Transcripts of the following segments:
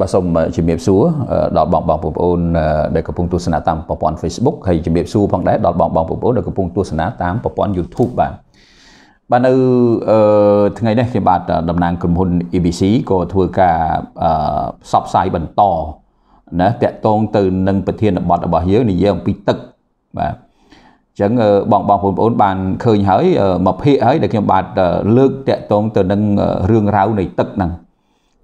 បាទសូមជំរាបសួរដល់បងបងបងប្អូនដែលកំពុងទស្សនាតាមប្រព័ន្ធ Facebook ហើយជំរាបសួរផងដែរដល់បងបងបងប្អូនដែលកំពុងទស្សនាតាមប្រព័ន្ធ YouTube បាទបាទនៅថ្ងៃនេះខ្ញុំបាទតំណាងក្រុមហ៊ុន ABC ក៏ធ្វើការផ្សព្វផ្សាយបន្តណាតកតងទៅនឹងប្រធានបទរបស់យើងនិយាយអំពីទឹកបាទចឹងបងបងបងប្អូនបានឃើញហើយមកភាកហើយដែលខ្ញុំបាទលើកតកតងទៅនឹងរឿងរ៉ាវនៃទឹកហ្នឹង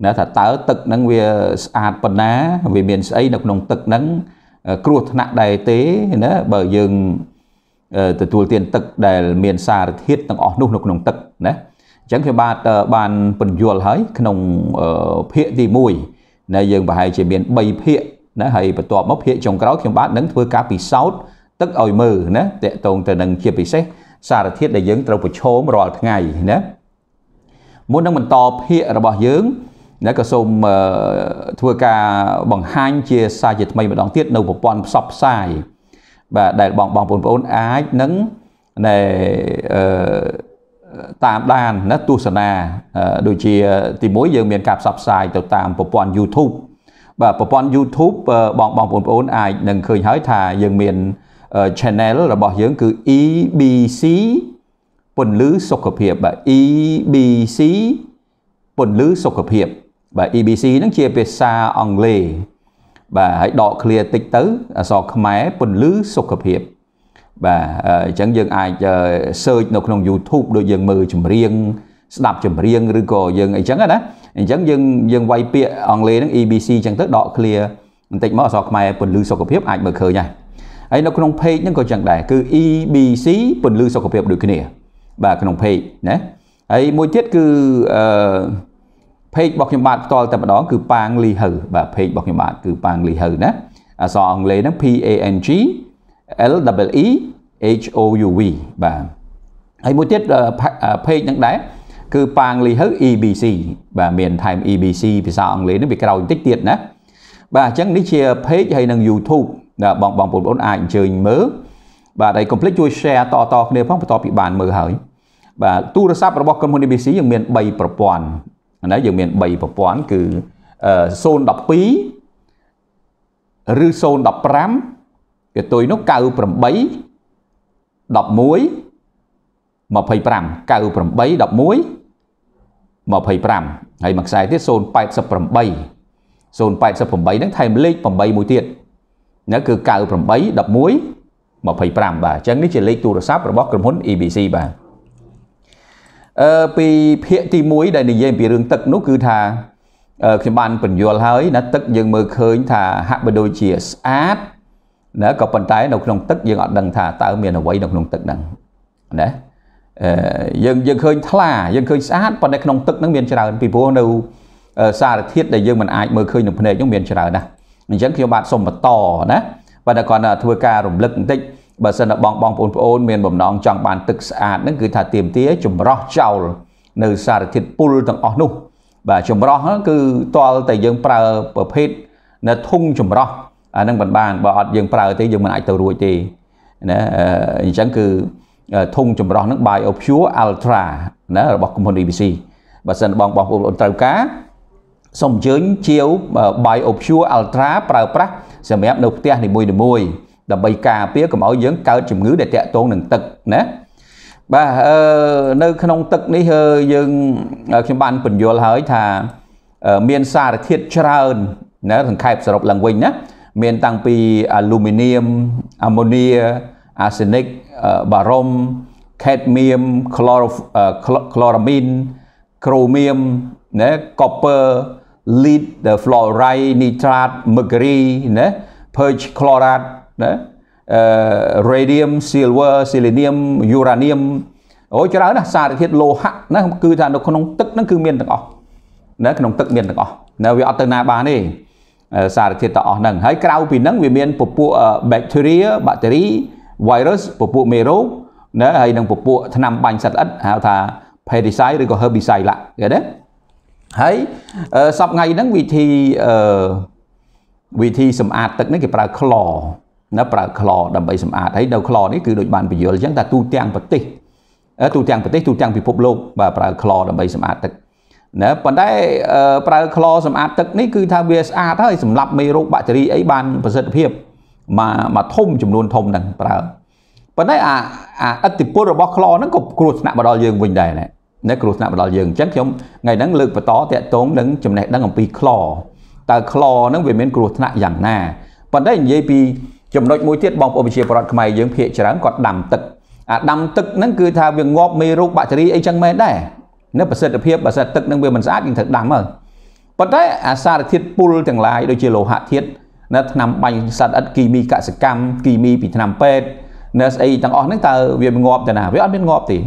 ណាថាតើទឹកហ្នឹងវាស្អាតប៉ុណ្ណា វាមានស្អីនៅក្នុង ទឹកហ្នឹងគ្រោះថ្នាក់ដែរទេណាបើយើងទទួលទានទឹកដែលមានសារធាតុទាំងអស់នោះនៅក្នុងទឹកណាអញ្ចឹងខ្ញុំបាទបានពន្យល់ហើយក្នុងភាគទី1ណាយើងប្រហែលជាមាន3ភាគណាហើយបន្ទាប់មកភាគចុងក្រោយខ្ញុំបាទនឹងធ្វើការពិសោធន៍ទឹកឲ្យមើលណាតកតងទៅនឹងជាពិសេសសារធាតុដែលយើងត្រូវប្រឈមរាល់ថ្ងៃណាមុននឹងបន្តភាគរបស់យើងណាក៏សូមធ្វើការបង្ហាញជាសារជាថ្មីម្ដងទៀតនៅប្រព័ន្ធផ្សព្វផ្សាយបាទដែលបងបងបងប្អូនអាចនឹងណែតាមដានណាទស្សនាដូចជាទី1យើងមានការផ្សព្វផ្សាយទៅតាមប្រព័ន្ធ YouTube បាទប្រព័ន្ធ YouTube បងបងបងប្អូនអាចនឹងឃើញហើយថាយើងមាន channel របស់យើងគឺ EBC ពន្លឺសុខភាពបាទ EBC ពន្លឺសុខភាពបាទ EBC ហ្នឹងជាភាសាអង់គ្លេសបាទហើយដក clear តិចទៅអក្សរខ្មែរពន្លឺសុខភាពបាទអញ្ចឹងយើងអាច search នៅក្នុង YouTube ដូចយើងមើលចម្រៀងស្ដាប់ចម្រៀងឬក៏យើងអីចឹងណាអញ្ចឹងយើងយើងវាយពាក្យអង់គ្លេសហ្នឹង EBC អញ្ចឹងទៅដក clear បន្តិចមកអក្សរខ្មែរពន្លឺសុខភាពអាចមើលឃើញហើយហើយនៅក្នុង page ហ្នឹងក៏ចឹងដែរគឺ EBC ពន្លឺសុខភាព ដូចគ្នា បាទក្នុង page ណាហើយមួយទៀតគឺអឺ page របស់ខ្ញុំបាទផ្ទាល់តែម្ដងគឺប៉ាងលីហៅបាទ page របស់ខ្ញុំបាទគឺប៉ាងលីហៅណាអក្សរអង់គ្លេសហ្នឹង P A N G L E E H O U V បាទហើយមួយទៀត page ហ្នឹងដែរគឺប៉ាងលីហៅ EBC បាទមាន time EBC ភាសាអង់គ្លេសហ្នឹងវាក្រោយបន្តិចទៀតណាបាទអញ្ចឹងនេះជា page ហើយនឹង YouTube ដែលបងបងប្អូនអាចអញ្ជើញមើលបាទហើយកុំភ្លេចជួយ share តតគ្នាផងបន្ទាប់ពីបានមើលហើយបាទទូរស័ព្ទរបស់ក្រុមហ៊ុន ABC យើងមាន3ប្រព័ន្ធឥឡូវយើងមាន3ប្រព័ន្ធគឺ012ឬ015វាទុយនោះ98 11 25 98 11 25ហើយមួយខ្សែទៀត088 088ហ្នឹងថែមលេខ8មួយទៀតណាគឺ98 11 25បាទអញ្ចឹងនេះជាលេខទូរស័ព្ទរបស់ក្រុមហ៊ុន EBC បាទអឺពីភាគទី1ដែលនិយាយពីរឿងទឹកនោះគឺថាខ្ញុំបានបញ្យល់ហើយណាទឹកយើងមើលឃើញថាហាក់បីដូចជាស្អាតណាក៏ប៉ុន្តែនៅក្នុងទឹកយើងអត់ដឹងថាតើមានអ្វីនៅក្នុងទឹកហ្នឹងណាអឺយើងយើងឃើញថ្លាយើងឃើញស្អាតប៉ុន្តែក្នុងទឹកហ្នឹងមានច្រើនពីព្រោះនៅសារធាតុដែលយើងមិនអាចមើលឃើញនឹងភ្នែកហ្នឹងមានច្រើនណាស់អញ្ចឹងខ្ញុំបាទសូមបន្តណាបាទគាត់ធ្វើការរំលឹកបន្តិចបើសិនតែបងបងប្អូនប្អូនមានបំណងចង់បានទឹកស្អាតហ្នឹងគឺថាទៀមទាចម្រោះចោលនៅសារធាតុពុលទាំងអស់នោះបាទចម្រោះគឺតលតែយើងប្រើប្រភេទនៅធុងចម្រោះអាហ្នឹងមិនបានបើអត់យើងប្រើទេយើងមិនអាចទៅរួចទេណាអញ្ចឹងគឺធុងចម្រោះហ្នឹង BioPure Ultra ណារបស់ក្រុមហ៊ុន ABC បើសិនបងបងប្អូនត្រូវការសូមអញ្ជើញជាវ BioPure Ultra ប្រើប្រាស់សម្រាប់នៅផ្ទះនីមួយៗដើម្បីការពារកុំឲ្យយើងកើតជំងឺដែលតាក់ទងនឹងទឹកណាបាទនៅក្នុងទឹកនេះយើងខ្ញុំបានពន្យល់ហើយថា មានសារធាតុច្រើនណាសង្ខេបសរុបឡើងវិញណាមានតាំងពីអាលូមីនៀមអាម៉ូនីអាសេនិកបារុមខេតមៀមក្លូរក្លូរ៉ាមីនក្រូមៀមណាកូពើ lead the fluoride nitrate mercury ណា perch chlorate ណាអឺ radium silver selenium uranium អូច្រើនណាស់សារធាតុលោហៈណាគឺថានៅក្នុងទឹកហ្នឹងគឺមានទាំងអស់ណាក្នុងទឹក មានទាំងអស់ណាវាអត់ទៅណាបានទេសារធាតុទាំងអស់ហ្នឹងហើយក្រៅពីហ្នឹងវាមានពពួក bacteria បាក់តេរី virus ពពួកមេរោគណាហើយនឹងពពួកថ្នាំបាញ់សត្វល្អិតហៅថា pesticide ឬក៏ herbicide ឡាគេណាហើយសប្ងៃហ្នឹងវិធីវិធីសម្អាតទឹកនេះគេប្រើ chlor ណាប្រើខ្លោដើម្បីសម្អាតហើយនៅខ្លោនេះគឺដូចបានពយល់អញ្ចឹងថាទូទាំងប្រទេសទូទាំងប្រទេសទូទាំងពិភពលោក បាទប្រើខ្លោដើម្បីសម្អាតទឹកណាប៉ុន្តែប្រើខ្លោសម្អាតទឹកនេះគឺថាវាស្អាតហើយសម្រាប់មេរោគបាក់តេរីអីបានប្រសិទ្ធភាពមកមកធំចំនួនធំហ្នឹងប្រើប៉ុន្តែអាអាឥទ្ធិពលរបស់ខ្លោហ្នឹងក៏គ្រោះថ្នាក់មកដល់យើងវិញដែរណានៅគ្រោះថ្នាក់មកដល់យើងអញ្ចឹងខ្ញុំថ្ងៃហ្នឹងលើកបន្តតាក់ទងនឹងចំណេះដឹងអំពីខ្លោតើខ្លោហ្នឹងវាមានគ្រោះថ្នាក់យ៉ាងណាប៉ុន្តែនិយាយពីចំណុចមួយទៀតបងប្អូនប្រជាពលរដ្ឋខ្មែរយើងភាគច្រើនគាត់ដាំទឹកអាដាំទឹកហ្នឹងគឺថាវាងាប់មេរោគបាក់តេរីអីចឹងមែនដែរនៅប្រសិទ្ធភាពបើសិនទឹកហ្នឹងវាមិនស្អាតយើងត្រូវដាំហើយប៉ុន្តែអាសារធាតុពុលទាំងឡាយដូចជាលោហៈធាតុនៅថ្នាំបាញ់សត្វអិតគីមីកសកម្មគីមីពីថ្នាំពេទ្យនៅស្អីទាំងអស់ហ្នឹងតើវាងាប់ទៅណាវាអត់មានងាប់ទេ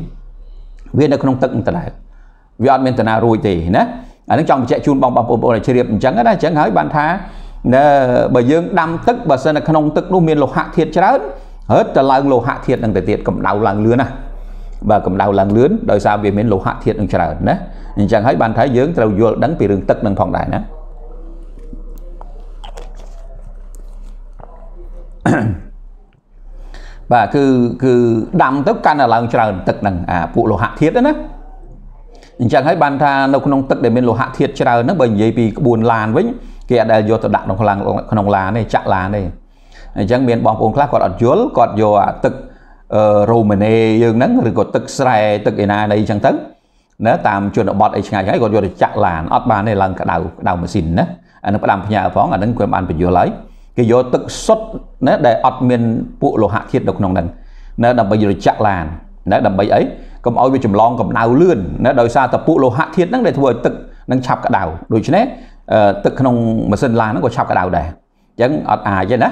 វានៅក្នុងទឹកដដែលវាអត់មានតាណារួចទេណាអានឹងចង់បញ្ជាក់ជូនបងប្អូនឲ្យជ្រាបអញ្ចឹងណាអញ្ចឹងហើយបានថាណាបើយើងដាំទឹកបើសិននៅក្នុងទឹកនោះមានលោហៈធាតុច្រើនរឹតតែឡើងលោហៈធាតុនឹងទៅទៀតកម្ដៅឡើងលឿនណាបាទកម្ដៅឡើងលឿនដោយសារវាមានលោហៈធាតុនឹងច្រើនណាអញ្ចឹងហើយបានថាយើងត្រូវយល់ដឹងពីរឿងទឹកនឹងផងដែរណាបាទគឺគឺដាំទៅកាន់តែឡើងច្រើនទឹកហ្នឹងអាពួកលោហៈធាតុណាអញ្ចឹងហើយបានថានៅក្នុងទឹកដែលមានលោហៈធាតុច្រើនហ្នឹងបើនិយាយពីក្បួនឡានវិញគេអាចដែលយកទៅដាក់ក្នុងខ្លាំងក្នុងឡានទេចាក់ឡានទេអញ្ចឹងមានបងប្អូនខ្លះគាត់អត់យល់គាត់យកអាទឹករ៉ូម៉ាណេយើងហ្នឹងឬក៏ទឹកស្រែទឹកឯណាណីអញ្ចឹងទៅណាតាមជនបទអីឆ្ងាយឆ្ងាយគាត់យកទៅចាក់ឡានអត់បានទេឡើងក្តៅក្តៅម៉ាស៊ីនណាអានឹងផ្ដាំផ្ញើផងអានឹងគាត់បានបញ្យល់ហើយគេយកទឹកសុទ្ធណាដែលអត់មានពួកលោហៈធាតុនៅក្នុងហ្នឹងណាដើម្បីយកទៅចាក់ឡានណាដើម្បីអីកុំឲ្យវាចម្លងកម្ដៅលឿនណាដោយសារតែពួកលោហៈធាតុហ្នឹងដែលធ្វើឲ្យទឹកនឹងឆាប់ក្តៅដូច្នេះទឹកក្នុងម៉ាស៊ីនឡានហ្នឹងក៏ឆាប់ក្តៅដែរអញ្ចឹងអត់អាចទេណា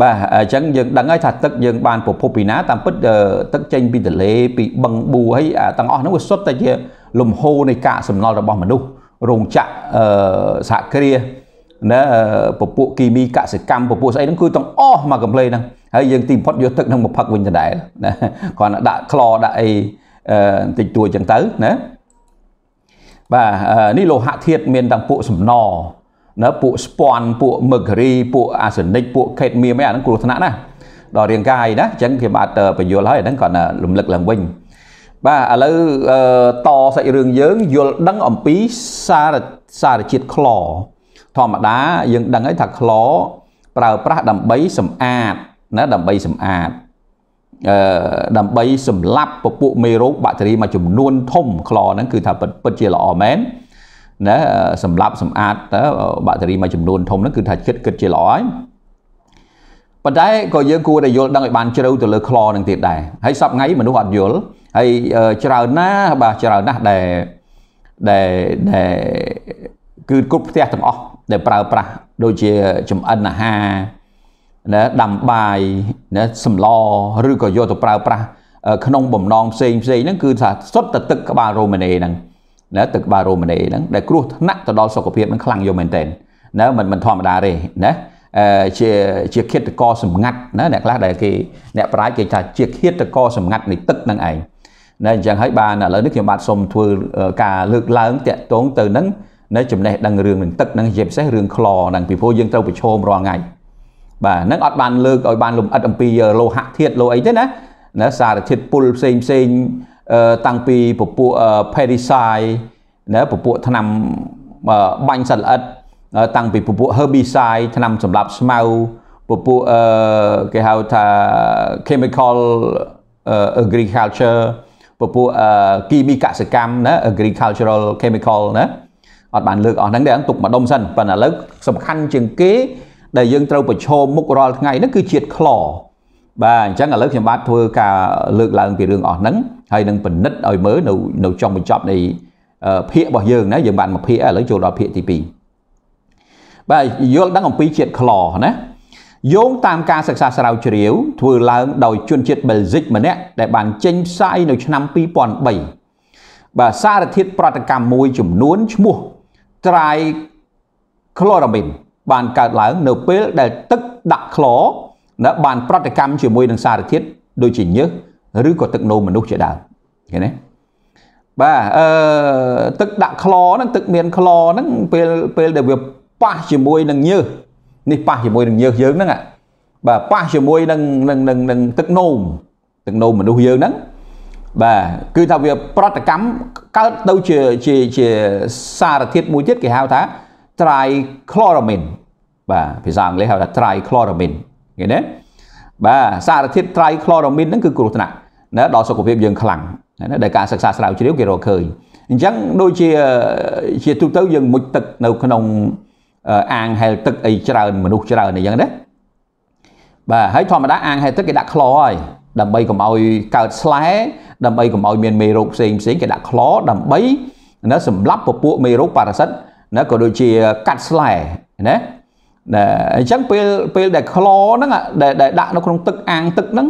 បាទអញ្ចឹងយើងដឹងហើយថាទឹកយើងបានប្រភពពីណាតាមពិតទឹកចេញពីទន្លេពីបឹងបួហើយទាំងអស់ហ្នឹងវាសុទ្ធតែជាលំហូរនៃកាកសំណល់របស់មនុស្សរោងចក្រសហគ្រាសណាពពួកគីមីកសិកម្មពពួកស្អីហ្នឹងគឺទាំងអស់មកកំ pl ហ្នឹងហើយយើងទីបំផុតយកទឹកហ្នឹងមកផឹកវិញដដែលណាគ្រាន់តែដាក់ខ្លដាក់អីបន្តិចតួចឹងទៅណាបាទនេះលោហៈធាតុមានទាំងពួកសំណណាពួកស្ពាន់ពួកមឹករីពួកអាសនិកពួកខេតមៀមអីអាហ្នឹងគ្រោះថ្នាក់ណាដល់រាងកាយណាអញ្ចឹងគេបាទបញ្យល់ហើយហ្នឹងគាត់រំលឹកឡើងវិញបាទឥឡូវតសាច់រឿងយើងយល់ដឹងអំពីសារសារជាតិខ្លរធម្មតា យើងដឹងហើយថាខ្លរប្រើប្រាស់ដើម្បីសម្អាតណាដើម្បីសម្អាតដើម្បីសម្លាប់ពពួកមេរោគបាក់តេរីមួយចំនួនធំខ្លហ្នឹងគឺថាពិតជាល្អមែនណាសម្លាប់សម្អាតបាក់តេរីមួយចំនួនធំហ្នឹងគឺថាគិតគិតជាល្អហើយប៉ុន្តែក៏យើងគួរតែយល់ដឹងឲ្យបានជ្រៅទៅលើខ្លនឹងទៀតដែរហើយសពថ្ងៃមនុស្សអត់យល់ហើយច្រើនណាស់បាទច្រើនណាស់ដែលដែលដែលគឺគ្រប់ផ្ទះទាំងអស់ដែលប្រើប្រាស់ដូចជាចំអិនអាហារណាដាំបាយណាសម្លឬក៏យកទៅប្រើប្រាស់ក្នុងបំណងផ្សេងផ្សេងហ្នឹងគឺថាសុទ្ធតែទឹកក្បាលរ៉ូម៉ាណេហ្នឹងណាទឹកក្បាលរ៉ូម៉ាណេហ្នឹងដែលគ្រោះថ្នាក់ទៅដល់សុខភាពហ្នឹងខ្លាំងយល់មែនទែនណាមិនមិនធម្មតាទេណាជាជាឃាតករសម្ងាត់ណាអ្នកខ្លះដែលគេអ្នកប្រាជ្ញគេថាជាឃាតករសម្ងាត់នៃទឹកហ្នឹងឯងណាអញ្ចឹងហើយបានឥឡូវនេះខ្ញុំបាទសូមធ្វើការលើកឡើងតាក់ទងទៅនឹងនៅចំណេះដឹងរឿងនឹងទឹកនឹងជាពិសេសរឿងខ្លនឹងពីព្រោះយើងត្រូវប្រឈមរាល់ថ្ងៃបាទហ្នឹងអត់បានលើកឲ្យបានលំអិតអំពីលោហៈធាតុលោអីទេណាណាសារធាតុពុលផ្សេងផ្សេងតាំងពីពពួក Parasite ណាពពួកថ្នាំបាញ់សត្វល្អិតតាំងពីពពួក Herbicide ថ្នាំសម្រាប់ស្មៅពពួកគេហៅថា chemical agriculture ពពួកគីមីកសកម្មណា agricultural chemical ណាអត់បានលើកអស់ហ្នឹងទេទុកម្ដុំសិនប៉ុន្តែឥឡូវសំខាន់ជាងគេដែលយើងត្រូវប្រឈមមុខរាល់ថ្ងៃហ្នឹងគឺជាតិខ្ល បាទអញ្ចឹងឥឡូវខ្ញុំបាទធ្វើការលើកឡើងពីរឿងអស់ហ្នឹងហើយនឹងពិនិត្យឲ្យមើលនៅនៅចុងបញ្ចប់នៃភាគរបស់យើងណាយើងបានមួយភាគឥឡូវចូលដល់ភាគទី2បាទយល់ដឹងអំពីជាតិខ្លណាយោងតាមការសិក្សាស្រាវជ្រាវ ធ្វើឡើងដោយជនជាតិប៊ែលហ្សិកម្នាក់ដែលបានចេញផ្សាយនៅឆ្នាំ2003បាទសារធាតុប្រតិកម្មមួយចំនួនឈ្មោះ Trichloromin បានកើតឡើងនៅពេលដែលទឹកដាក់ខ្លណាបានប្រតិកម្មជាមួយនឹងសារធាតុដូចជាញើសឬក៏ទឹកនោមមនុស្សជាដើមឃើញទេបាទអឺទឹកដាក់ខ្លហ្នឹងទឹកមានខ្លហ្នឹងពេលពេលដែលវាប៉ះជាមួយនឹងញើសនេះប៉ះជាមួយនឹងញើសយើងហ្នឹងបាទប៉ះជាមួយនឹងនឹងនឹងនឹងទឹកនោមទឹកនោមមនុស្សយើងហ្នឹងបាទគឺថាវាប្រតិកម្មកើតទៅជាជាជាសារធាតុមួយទៀតគេហៅថា trichloromin បាទភាសាអង់គ្លេសហៅថា trichloromin ឃើញទេបាទសារធាតុ trichloromin ហ្នឹងគឺគ្រោះថ្នាក់ណាដល់សុខភាពយើងខ្លាំងណាដែលការសិក្សាស្រាវជ្រាវគេរកឃើញអញ្ចឹងដូចជាជាទូទៅយើងមុជទឹកនៅក្នុងអាងហែលទឹកអីច្រើនមនុស្សច្រើនអីចឹងណាបាទហើយធម្មតាអាងហែលទឹកគេដាក់ខ្លោហើយដើម្បីកុំឲ្យកើតស្លែដើម្បីកុំឲ្យមានមេរោគផ្សេងផ្សេងគេដាក់ខ្លោដើម្បីណាសម្រាប់ពពួកមេរោគប៉ារ៉ាសិតណាក៏ដូចជាកាត់ស្លែណាណាអញ្ចឹងពេលពេលដែលខ្លោហ្នឹងដែលដាក់នៅក្នុងទឹកអាងទឹកហ្នឹង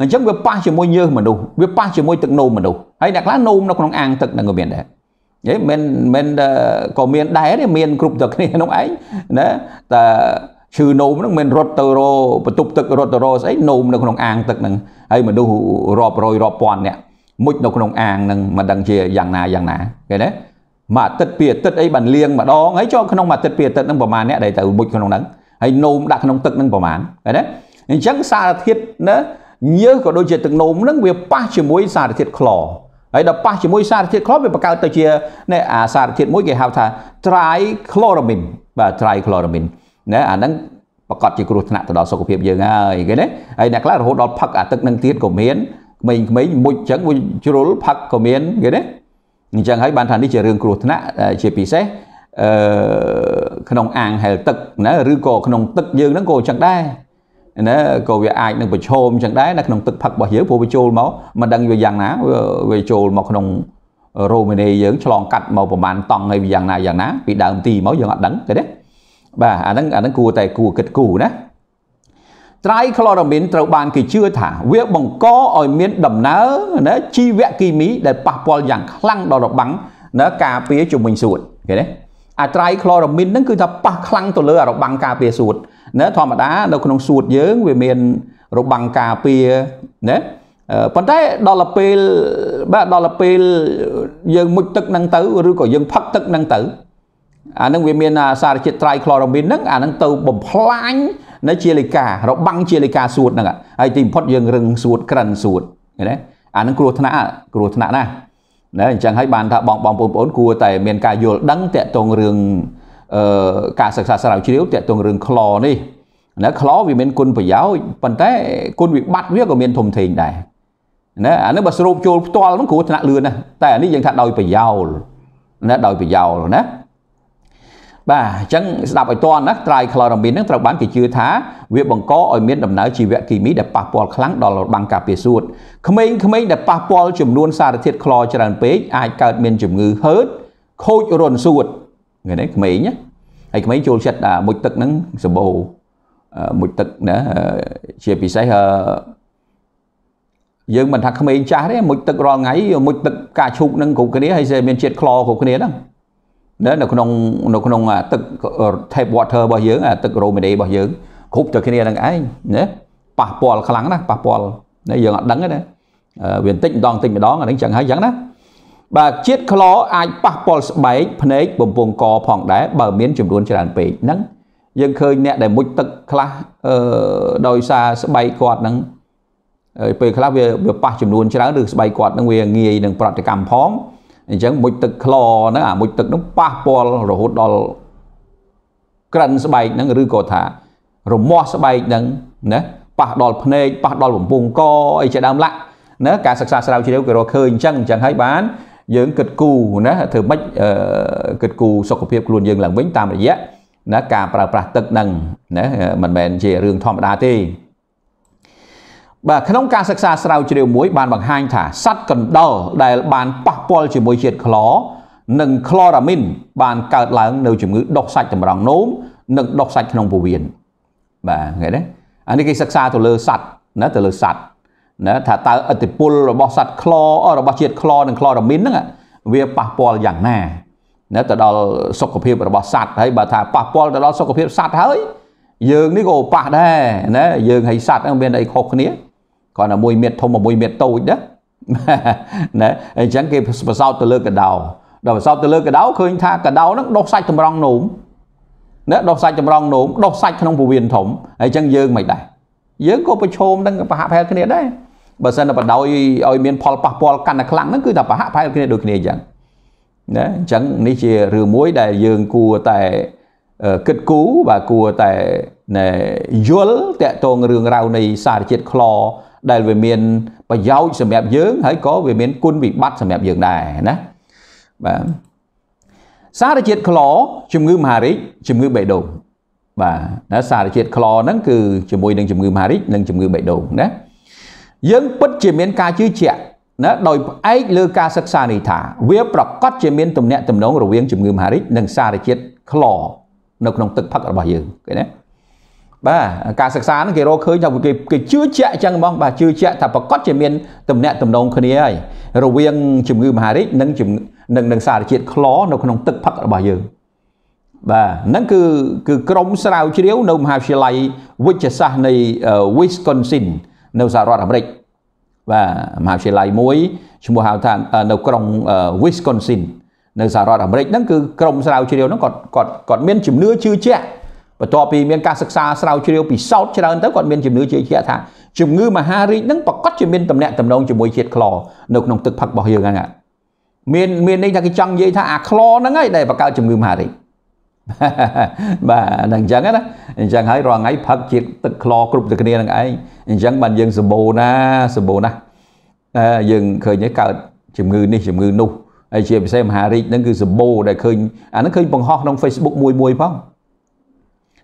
អញ្ចឹងវាប៉ះជាមួយញើសមនុស្សវាប៉ះជាមួយទឹកនោមមនុស្សហើយអ្នកខ្លះនោមនៅក្នុងអាងទឹកហ្នឹងក៏មានដែរយេមិនមិនក៏មានដែរទេមានគ្រប់តែគ្នានោះឯងណាតែឈឺនោមហ្នឹងមិនរត់ទៅរោបន្ទប់ទឹករត់ទៅរោស្អីនោមនៅក្នុងអាងទឹកហ្នឹងហើយមនុស្សរាប់រយរាប់ពាន់នាក់មុជនៅក្នុងអាងហ្នឹងមិនដឹងជាយ៉ាងណាយ៉ាងណាឃើញទេមួយអាទិត្យពីរអាទិត្យអីបានលៀងម្ដងហើយចូលក្នុងមួយអាទិត្យពីរអាទិត្យហ្នឹងប្រហែលអ្នកដែលទៅមុជក្នុងហ្នឹងហើយនោមដាក់ក្នុងទឹកហ្នឹងប្រហែលឃើញទេអញ្ចឹងសារធាតុណាញើសក៏ដូចជាទឹកនោមហ្នឹងវាប៉ះជាមួយសារធាតុខ្លរហើយដល់ប៉ះជាមួយសារធាតុខ្លរវាបង្កើតទៅជានេះអាសារធាតុមួយគេហៅថា trichloromin បាទ trichloromin ណាអាហ្នឹងប្រកាសជាគ្រោះថ្នាក់ទៅដល់សុខភាពយើងហើយគេណាហើយអ្នកខ្លះរហូតដល់ផឹកអាទឹកនឹងទៀតក៏មានក្មេងៗមុជចឹងវាជ្រុលផឹកក៏មានគេណាអញ្ចឹងហើយបានថានេះជារឿងគ្រោះថ្នាក់ជាពិសេសអឺក្នុងអាងហែលទឹកណាឬក៏ក្នុងទឹកយើងហ្នឹងក៏អញ្ចឹងដែរណាក៏វាអាចនឹងប្រឈមអញ្ចឹងដែរនៅក្នុងទឹកផឹករបស់យើងព្រោះវាចូលមកមិនដឹងវាយ៉ាងណាវាចូលមកក្នុងរ៉ូមេនីយើងឆ្លងកាត់មកប្រហែលតង់ហើយវាយ៉ាងណាយ៉ាងណាពីដើមទីមកយើងអត់ដឹងទេបាទអាហ្នឹងអាហ្នឹងគួរតែគួរគិតគូរណាត្រៃក្លរ៉ាមីនត្រូវបានគេជឿថាវាបង្កឲ្យមានដំណើរណាជីវគីមីដែលប៉ះពាល់យ៉ាងខ្លាំងដល់របាំងណាការពារជំនាញសួតគេណាអាត្រៃក្លរ៉ាមីនហ្នឹងគឺថាប៉ះខ្លាំងទៅលើរបាំងការពារសួតណាធម្មតានៅក្នុងសួតយើងវាមានរបាំងការពារណាប៉ុន្តែដល់ពេលបាទដល់ពេលយើងមុជទឹកហ្នឹងទៅឬក៏យើងផឹកទឹកហ្នឹងទៅអានឹងវាមានសារជាតិត្រៃក្លរ៉ាមីនហ្នឹងអានឹងទៅបំផ្លាញនៅជាលេខារបាំងជាលេខាសួតហ្នឹងហើយទីបំផុតយើងរឹងសួត ក្រិនសួតឃើញទេអានឹងគ្រោះថ្នាក់គ្រោះថ្នាក់ណាណាអញ្ចឹងហើយបានថាបងបងបងប្អូនគួរតែមាន ការយល់ដឹងតាក់ទងរឿងអឺការសិក្សាស្រាវជ្រាវតាក់ទងរឿងខ្លនេះណាខ្លវាមានគុណប្រយោជន៍ប៉ុន្តែគុណវិបត្តិវាក៏មានធំធេងដែរណាអានេះបើស្រូបចូលផ្ទាល់ហ្នឹងគ្រោះថ្នាក់លឿនណាស់តែអានេះយើងថាដោយប្រយោលណាដោយប្រយោលណាបាទអញ្ចឹងស្ដាប់ឲ្យតន់ណាត្រៃក្លរ៉ាមីនហ្នឹងត្រូវបានគេជឿថា វាបង្កឲ្យមានដំណើរជីវគីមីដែលប៉ះពាល់ខ្លាំងដល់របាំងការពារសួតក្មេងៗដែលប៉ះពាល់ចំនួន សារធាតុក្លរច្រើនពេកអាចកើតមានជំងឺហឺតខូចរន្ធសួតថ្ងៃនេះក្មេងណាហើយក្មេងចូលចិត្តមុជទឹកហ្នឹងសបោមុជទឹកណាជាពិសេសយើងមិនថាក្មេងចាស់ទេមុជទឹករាល់ថ្ងៃមុជទឹកកាឈូកនឹងគ្រប់គ្នាហើយគេមានជាតិក្លគ្រប់គ្នាហ្នឹងនៅក្នុងនៅក្នុងទឹក tap water របស់យើងទឹក raw mineral របស់យើងគ្រប់ទៅគ្នានឹងឯងណាប៉ះពាល់ខ្លាំងណាស់ប៉ះពាល់ណាយើងអត់ដឹងទេណាវាបន្តិចម្ដងបន្តិចម្ដងអានឹងចឹងហើយចឹងណាបាទជាតិខ្លរអាចប៉ះពាល់ស្បែកភ្នែកបំពង់កផងដែរបើមានចំនួន ច្រើនពេកហ្នឹងយើងឃើញអ្នកដែលមុជទឹកខ្លះអឺដោយសារស្បែកគាត់ហ្នឹងពេលខ្លះវាវាប៉ះចំនួនច្រើនឬស្បែកគាត់ហ្នឹងវាងាយនឹងប្រតិកម្មផងអញ្ចឹងមុជទឹកខ្លហ្នឹងអាមុជទឹកហ្នឹងប៉ះពាល់រហូតដល់ក្រិនស្បែកហ្នឹងឬក៏ថារមាស់ស្បែកហ្នឹងណាប៉ះដល់ភ្នែកប៉ះដល់បំពង់កអីជាដើមឡាក់ណាការសិក្សាស្រាវជ្រាវគេរកឃើញអញ្ចឹងអញ្ចឹងហើយបាន យើងគិតគូណាធ្វើម៉េចគិតគូសុខភាពខ្លួនយើងឡើងវិញតាមរយៈណាការប្រើប្រាស់ទឹកហ្នឹងណាមិនមែនជារឿងធម្មតាទេបាទក្នុងការសិក្សាស្រាវជ្រាវមួយ បានបង្ហាញថាសត្វកណ្ដុរដែលបានប៉ះពាល់ជាមួយជាតិខ្លរនិងក្លរ៉ាមីនបានកើតឡើងនៅជំងឺដុសសាច់តម្រងនោមនិងដុសសាច់ក្នុងពោះវៀនបាទឃើញទេអានេះគេសិក្សាទៅលើសត្វណាទៅលើសត្វណាថាតើអតិពលរបស់សត្វខ្លរបស់ជាតិខ្លនិងក្លរ៉ាមីនហ្នឹងវាប៉ះពាល់យ៉ាងណាណាទៅដល់សុខភាពរបស់សត្វហើយបើថាប៉ះពាល់ទៅដល់សុខភាពសត្វហើយយើងនេះក៏ប៉ះដែរណាយើងហើយសត្វហ្នឹងមានអីខុសគ្នាគាត់តែមួយមៀតធំមួយមៀតតូចណាណាអញ្ចឹងគេប្រសោតទៅលើកដោដល់ប្រសោតទៅលើកដោឃើញថាកដោហ្នឹងដុសសាច់តម្រង់នោមណាដុសសាច់ចម្រងនោមដុសសាច់ក្នុងពវៀនធំហើយចឹងយើងមិនដែរយើងក៏ប្រឈមនឹងប្រហាក់ប្រហែលគ្នាដែរបើសិនតែបដោយឲ្យ មានផលប៉ះពាល់កាន់តែខ្លាំងហ្នឹងគឺថាប្រហាក់ប្រហែលគ្នាដូចគ្នាចឹងណាអញ្ចឹងនេះជារឿងមួយដែលយើងគួរតែគិតគូរបាទគួរតែយល់តកតងរឿងរ៉ាវនៃសារជាតិខ្លោដែលវាមាន ប្រយោជន៍សម្រាប់យើងហើយក៏វាមានគុណវិបត្តិសម្រាប់យើងដែរណាបាទសារជាតិខ្លជំងឺមហារីកជំងឺបេះដូងបាទណាសារជាតិខ្លហ្នឹងគឺជាមួយនឹងជំងឺមហារីកនិងជំងឺបេះដូងណាយើងពិតជាមានការជឿជាក់ណាដោយផ្អែកលើការសិក្សានេះថាវា ប្រកាសជាមានទំនាក់ទំនងរវាងជំងឺមហារីកនិងសារជាតិខ្ល នៅក្នុងទឹកផឹករបស់យើងឃើញទេបាទការសិក្សាហ្នឹងគេរកឃើញថាគេគេជឿជាក់ចឹងហ្មងបាទជឿជាក់ថាប្រកាសជាមានទំនាក់ទំនងគ្នាហើយរវាងជំងឺមហារីកនិងនឹងនឹងសារជាតិខ្លនៅក្នុងទឹកផឹករបស់យើងបាទហ្នឹងគឺគឺក្រមស្រាវជ្រាវនៅមហាវិទ្យាល័យវិទ្យាសាស្ត្រនៃ Wisconsin នៅសហរដ្ឋអាមេរិកបាទមហាវិទ្យាល័យមួយឈ្មោះហៅថានៅក្រុង Wisconsin នៅសហរដ្ឋអាមេរិកហ្នឹងគឺក្រមស្រាវជ្រាវហ្នឹងគាត់គាត់គាត់មានជំនឿជឿជាក់បន្ទាប់ពីមានការសិក្សាស្រាវជ្រាវពីសោតច្រើនទៅគាត់មានជំនឿជឿជាក់ថាជំងឺមហារីកនឹងប្រកាសជាមានតំណែងតំណងជាមួយជាតិខ្លនៅក្នុងទឹកផឹករបស់យើងហ្នឹងមានមានន័យថាគេចង់និយាយថាអាខ្លហ្នឹងឯងដែលបង្កើតជំងឺមហារីកបាទហ្នឹងអញ្ចឹងណាអញ្ចឹងហើយរាល់ថ្ងៃផឹកជាតិទឹកខ្លគ្រប់តែគ្នានឹងឯងអញ្ចឹងបានយើងសម្បូរណាសម្បូរណាយើងឃើញឯងកើតជំងឺនេះជំងឺនោះហើយជាពិសេសមហារីកហ្នឹងគឺសម្បូរដែលឃើញអាហ្នឹងឃើញបង្ហោះក្នុង Facebook មួយមួយផង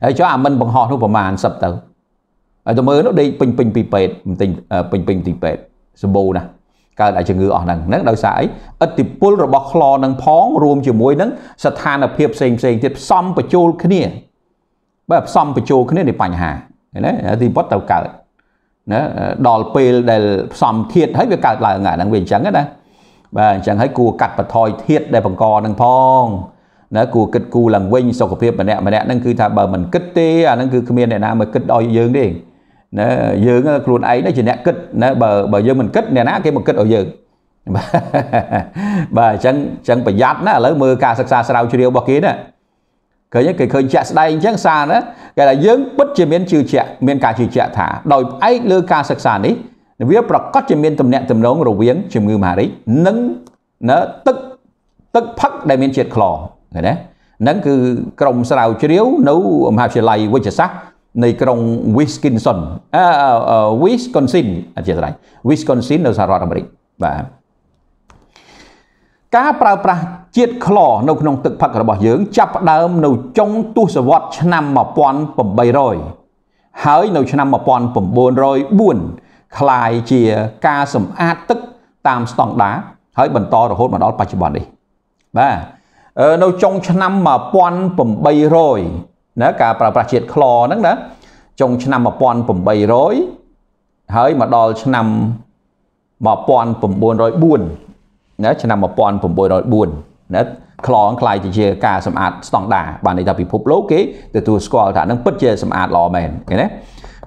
ហើយចុះអាមិនបង្ហោះនោះប្រហែល10ទៅហើយទៅមើលនោះដេកពេញពេញពីពេទ្យពេញពេញពេញទីពេទ្យសម្បូរណាស់កើតអាជំងឺអស់ហ្នឹងហ្នឹងដោយសារអីឥទ្ធិពលរបស់ខ្លនឹងផង រួមជាមួយនឹងស្ថានភាពផ្សេងផ្សេងទៀតផ្សំបញ្ចូលគ្នា បាទផ្សំបញ្ចូលគ្នានៃបញ្ហាណាទីបំផុតទៅកើតណាដល់ពេលដែលផ្សំធាតហើយវាកើតឡើងអាហ្នឹងវាអញ្ចឹងណាបាទអញ្ចឹងហើយគួរកាត់បន្ថយធាតដែលបង្កនឹងផងណាគួរគិតគូរឡើងវិញសុខភាពម្នាក់ម្នាក់ហ្នឹងគឺថាបើមិនគិតទេអាហ្នឹងគឺគ្មានអ្នកណាមកគិតដល់យើងទេណាយើងខ្លួនឯងនេះជាអ្នកគិតណាបើបើយើងមិនគិតអ្នកណាគេមកគិតឲ្យយើងបាទអញ្ចឹងអញ្ចឹងប្រយ័ត្នណាឥឡូវមើលការសិក្សាស្រាវជ្រាវរបស់គេណាឃើញគេឃើញជាក់ស្ដែងអញ្ចឹងសារណាគេថាយើងពិតជាមានជឿជាក់មានការជឿជាក់ថាដោយផ្អែកលើការសិក្សានេះវាប្រកាសជាមានទំនាក់ទំនងរវាងជំងឺមហារីកនិងណាទឹកទឹកផឹកដែលមានជាតិខ្លោឃើញទេហ្នឹងគឺក្រុមស្រាវជ្រាវនៅមហាវិទ្យាល័យវិទ្យាសាស្ត្រនៃក្រុង Wisconsin អឺ Wisconsin អធិស្ឋាន Wisconsin នៅសហរដ្ឋអាមេរិកបាទការប្រើប្រាស់ជាតិខ្ល នៅក្នុងទឹកផឹករបស់យើងចាប់ផ្ដើម នៅ ចុងទសវត្សរ៍ឆ្នាំ1800ហើយនៅឆ្នាំ1904คล้ายជាការសម្អាតទឹក តាមស្តង់ដារហើយបន្តរហូតមកដល់បច្ចុប្បន្ននេះបាទនៅចុងឆ្នាំ1800ណាការប្រើប្រាស់ជាតិខ្លហ្នឹងណាចុងឆ្នាំ1800ហើយមកដល់ឆ្នាំ1904ណាឆ្នាំ1904ណាខ្លងខ្លាយទៅជាការសម្អាតស្តង់ដាបានន័យថាពិភពលោកគេទទួលស្គាល់ថានឹងពិតជា សម្អាតល្អមែនឃើញទេ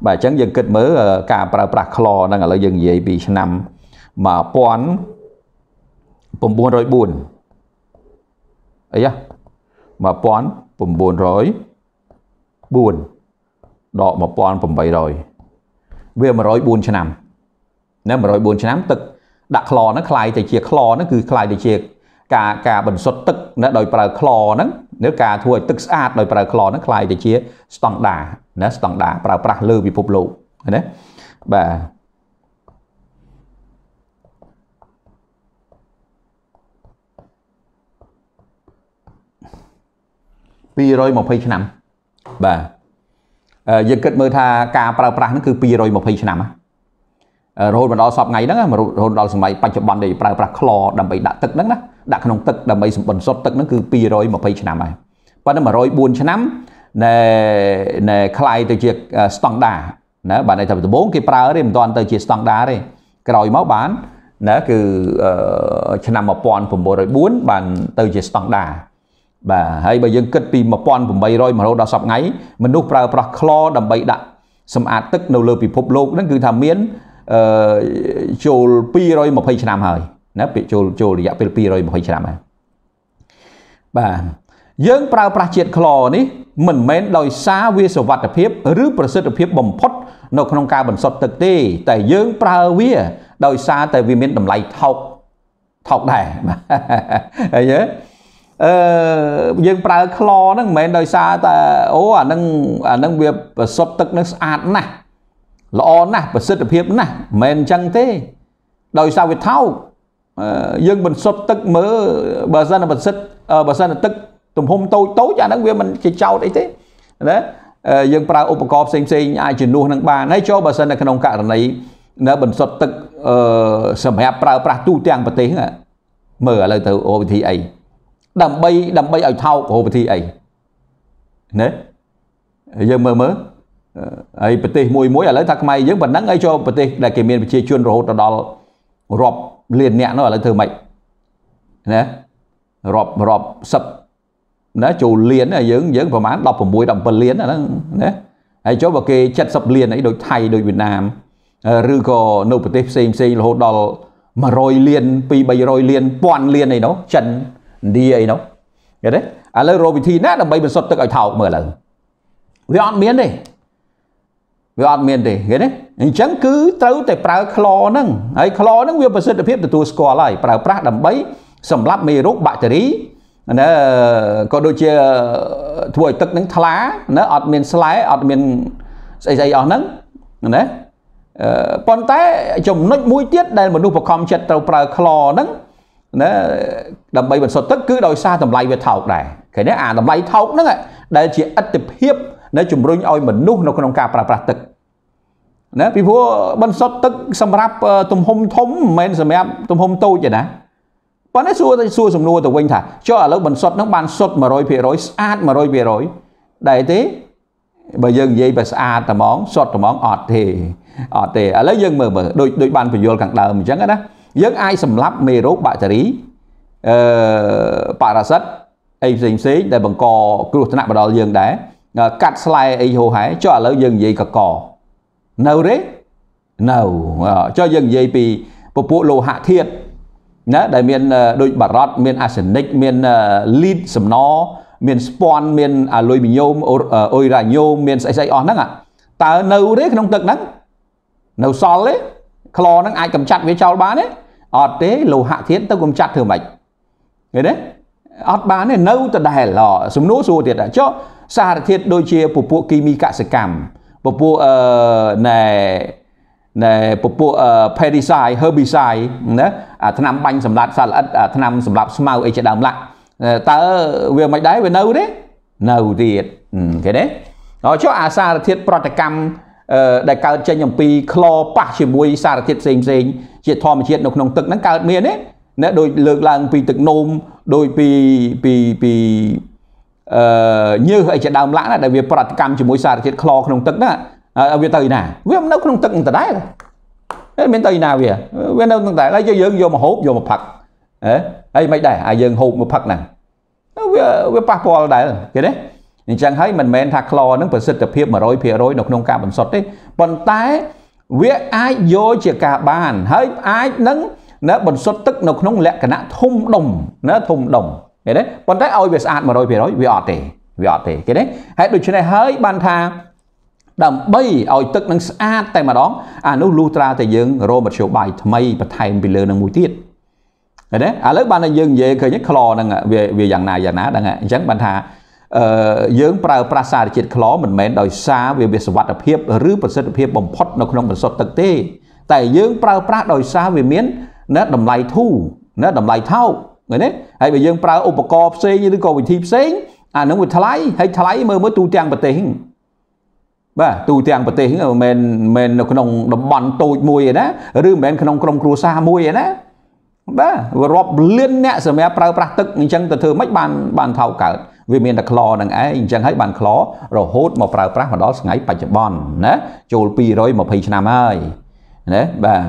បាទអញ្ចឹងយើងគិតមើលការប្រើប្រាស់ខ្លហ្នឹងឥឡូវយើងនិយាយពីឆ្នាំ1904អីហ៎1904ដល់1800វា104ឆ្នាំណា104ឆ្នាំ ទឹកដាក់ខ្លោហ្នឹងคล้ายទៅជាខ្លោហ្នឹងគឺคล้ายទៅជាការការបន្សុទ្ធទឹកណាដោយប្រើខ្លោហ្នឹងនៅការធ្វើឲ្យទឹកស្អាតដោយប្រើខ្លោហ្នឹងคล้ายទៅជាស្តង់ដាណាស្តង់ដាប្រើប្រាស់លើពិភពលោកណាបាទ220ឆ្នាំបាទយើងគិតមើលថាការប្រើប្រាស់ហ្នឹងគឺ220ឆ្នាំរហូតមកដល់សពថ្ងៃហ្នឹងរហូតដល់សម័យបច្ចុប្បន្នដែលប្រើប្រាស់ខ្លដើម្បីដាក់ទឹកហ្នឹងណាដាក់ក្នុងទឹកដើម្បីសម្បន្សុទ្ធទឹកហ្នឹងគឺ220ឆ្នាំហើយប៉ុន្តែ104ឆ្នាំណែណែคลายទៅជាស្តង់ដាណាបាទន័យថាដំបូងគេប្រើទេមិនទាន់ ទៅជាស្តង់ដាទេក្រោយមកបានណាគឺឆ្នាំ1904បានទៅជាស្តង់ដារបាទហើយបើយើងគិតពី1800មករហូតដល់សប្តាហ៍ថ្ងៃមនុស្សប្រើប្រាស់ខ្លដើម្បីដាក់សម្អាតទឹកនៅលើពិភពលោកហ្នឹងគឺថាមានអឺចូល220ឆ្នាំហើយណាពាក្យចូលចូលរយៈពេល220ឆ្នាំហើយបាទយើងប្រើប្រាស់ជាតិខ្លនេះមិនមែនដោយសារវាសវត្ថភាពឬប្រសិទ្ធភាពបំផុត នៅក្នុងការបន្សុទ្ធទឹកទេ តែយើងប្រើវា ដោយសារតែវាមានតម្លៃថោកថោកដែរបាទអីហ៎អឺយើងប្រើខ្លោហ្នឹងមិនមែនដោយសារតែអូអាហ្នឹងអាហ្នឹងវាប្រសុទ្ធទឹកនឹងស្អាតណាស់ល្អណាស់ប្រសិទ្ធភាពណាស់មិនមែនអញ្ចឹងទេដោយសារវាថោកយើងបន្សុទ្ធទឹកមើលបើសិនប្រសិទ្ធបើសិនទឹក ទំហំតូចតូចអាហ្នឹងវាមិនជាចោតអីទេណាយើងប្រើឧបករណ៍ផ្សេងផ្សេងអាចជំនួសនឹងបានហើយចូលបើសិននៅក្នុងករណីនៅបន្សុទ្ធទឹកសម្រាប់ប្រើប្រាស់ទូទាំងប្រទេសមើលឥឡូវទៅវិធីអីដើម្បីដើម្បីឲ្យថោករហូតពិធីអីណាយើងមើលមើលហើយប្រទេសមួយមួយឥឡូវថាខ្មែរយើងប៉ុណ្ណឹងហើយចូលប្រទេសដែលគេមានប្រជាជនរហូតដល់រាប់លានអ្នកនោះឥឡូវធ្វើម៉េចណារាប់រាប់សិបណាចូលលានយើងយើងប្រហែល16 17លានអាហ្នឹងណាហើយចូលបើគេ70លានអីដូចថៃដូចវៀតណាមឬក៏នៅប្រទេសផ្សេងផ្សេងរហូតដល់100លាន2 300លាន1000លានអីនោះចិនឥណ្ឌាអីនោះយល់ទេឥឡូវរកវិធីណាដើម្បីបន្សុទ្ធទឹកឲ្យថោកមើលឥឡូវវាអត់មានទេវាអត់មានទេឃើញទេអញ្ចឹងគឺត្រូវតែប្រើក្លហ្នឹងហើយក្លហ្នឹងវាប្រសិទ្ធភាពទទួលស្គាល់ហើយប្រើប្រាស់ដើម្បី សម្លាប់មេរោគបាក់តេរីណាក៏ដូចជាធ្វើឲ្យទឹកហ្នឹងថ្លាណាអត់មានស្លែអត់មានស្អីស្អីអស់ហ្នឹងណាប៉ុន្តែចំណុចមួយទៀតដែលមនុស្សបង្ខំចិត្តត្រូវប្រើក្លហ្នឹងណាដើម្បីបន្សុទ្ធទឹកគឺដោយសារតម្លៃវាថោកដែរឃើញទេអាតម្លៃថោកហ្នឹងដែលជាអត្តភាពនៃជំរុញឲ្យ មនុស្សនៅក្នុងការប្រើប្រាស់ទឹកណាពីព្រោះបន្សុទ្ធទឹកសម្រាប់ទំហំធំមិនមែនសម្រាប់ទំហំតូចទេណាប៉ុន្តែសួរទៅសួរសំណួរទៅវិញថាចុះឥឡូវបន្សុទ្ធហ្នឹងបានសុទ្ធ100%ស្អាត100%ដែរទេបើយើងនិយាយបើស្អាតតែហ្មងសុទ្ធតែហ្មងអត់ទេអត់ទេឥឡូវយើងមើលមើលដូចដូចបានពយល់ខាងដើមអញ្ចឹងណាយើងអាចសម្លាប់មេរោគបាក់តេរីអឺប៉ារ៉ាសិតអីផ្សេងផ្សេងដែលបង្កគ្រោះថ្នាក់មកដល់យើងដែរកាត់ស្លែអីហូហែចុះឥឡូវយើងនិយាយកកនៅទេនៅចុះយើងនិយាយពីពពួកលោហៈធាតុណាដែលមានដូចបារតមានអាសនិកមានលីតសំណមានស្ពាន់មានអាលុយមីញ៉ូមអុយរ៉ាញ៉ូមមានស្អីស្អីអស់ហ្នឹងតើនៅទេក្នុងទឹកហ្នឹងនៅសល់ទេក្លហ្នឹងអាចកម្ចាត់វាចោលបានទេអត់ទេលោហៈធាតុទៅកម្ចាត់ធ្វើម៉េចឃើញទេអត់បានទេនៅដដែលសំណួរស្រួលទៀតចុះសារធាតុដូចជា ពពួកគីមីកសកម្មពពួកអឺណែណែពពួក pesticide herbicide ណាអាថ្នាំបាញ់សម្លាប់សត្វល្អិតអាថ្នាំសម្លាប់ស្មៅអីជាដើមឡាក់តើវាមិនដែរវានៅទេនៅទៀតឃើញទេអញ្ចឹងអាសារធាតុប្រតិកម្មដែលកើតចេញអំពីក្លប៉ះជាមួយសារធាតុផ្សេងផ្សេងជាធម្មជាតិនៅក្នុងទឹកហ្នឹងកើតមានទេណាដូចលើកឡើងពីទឹកនោមដូចពីពីពីអឺញើសអីជាដើមឡើងដែលវាប្រតិកម្មជាមួយសារធាតុខ្លក្នុងទឹកណាវាទៅណាវានៅក្នុងទឹកដដែលមានទៅណាវា វានៅក្នុងដដែលហើយយើងយកមកហូបយកមកផឹកហ៎ហើយមិនដែរអាយើងហូបមកផឹកហ្នឹងវាវាប៉ះពាល់ដែរគេទេអញ្ចឹងហើយមិនមែនថាក្លនឹងប្រសិទ្ធភាព100%នៅក្នុងការបន្សុទ្ធទេប៉ុន្តែវាអាចយកជាការបានហើយអាចនឹងណាបន្សុទ្ធទឹកនៅក្នុងលក្ខណៈធំដុំណាធំដុំឃើញទេប៉ុន្តែឲ្យវាស្អាត100%វាអត់ទេវាអត់ទេឃើញទេហើយដូច្នេះហើយបានថាដើម្បីឲ្យទឹកនឹងស្អាតតែម្ដងអានោះលុះត្រាតែយើងរមធ្យោបាយថ្មីបន្ថែមពីលើនឹងមួយទៀតឃើញទេឥឡូវបានតែយើងនិយាយឃើញខ្លោហ្នឹងវាវាយ៉ាងណាយ៉ាងណាហ្នឹងអញ្ចឹងបានថាយើងប្រើប្រាស់សារជាតិខ្លមិនមែនដោយសារវាមានសុវត្ថិភាពឬប្រសិទ្ធភាពបំផុតនៅក្នុងបន្សុទ្ធទឹកទេតែយើងប្រើប្រាស់ដោយសារវាមានណាតម្លៃធូរណាតម្លៃថោកឃើញទេហើយបើយើងប្រើឧបករណ៍ផ្សេងឬក៏វិធីផ្សេងអានឹងវាថ្លៃហើយថ្លៃមើលមើលទូទាំងប្រទេសហ្នឹងបាទទូទាំងប្រទេសហ្នឹងមិនមែននៅក្នុងតំបន់តូចមួយឯណាឬមិនមែនក្នុងក្រុមគ្រួសារមួយឯណាបាទរាប់លានអ្នកសម្រាប់ប្រើប្រាស់ទឹកអញ្ចឹងទៅធ្វើម៉េចបានបានថោកកើតវាមានតែខ្លនឹងឯងអញ្ចឹងហើយបានខ្លរហូតមកប្រើប្រាស់មកដល់ថ្ងៃបច្ចុប្បន្នណាចូល220ឆ្នាំហើយណាបាទ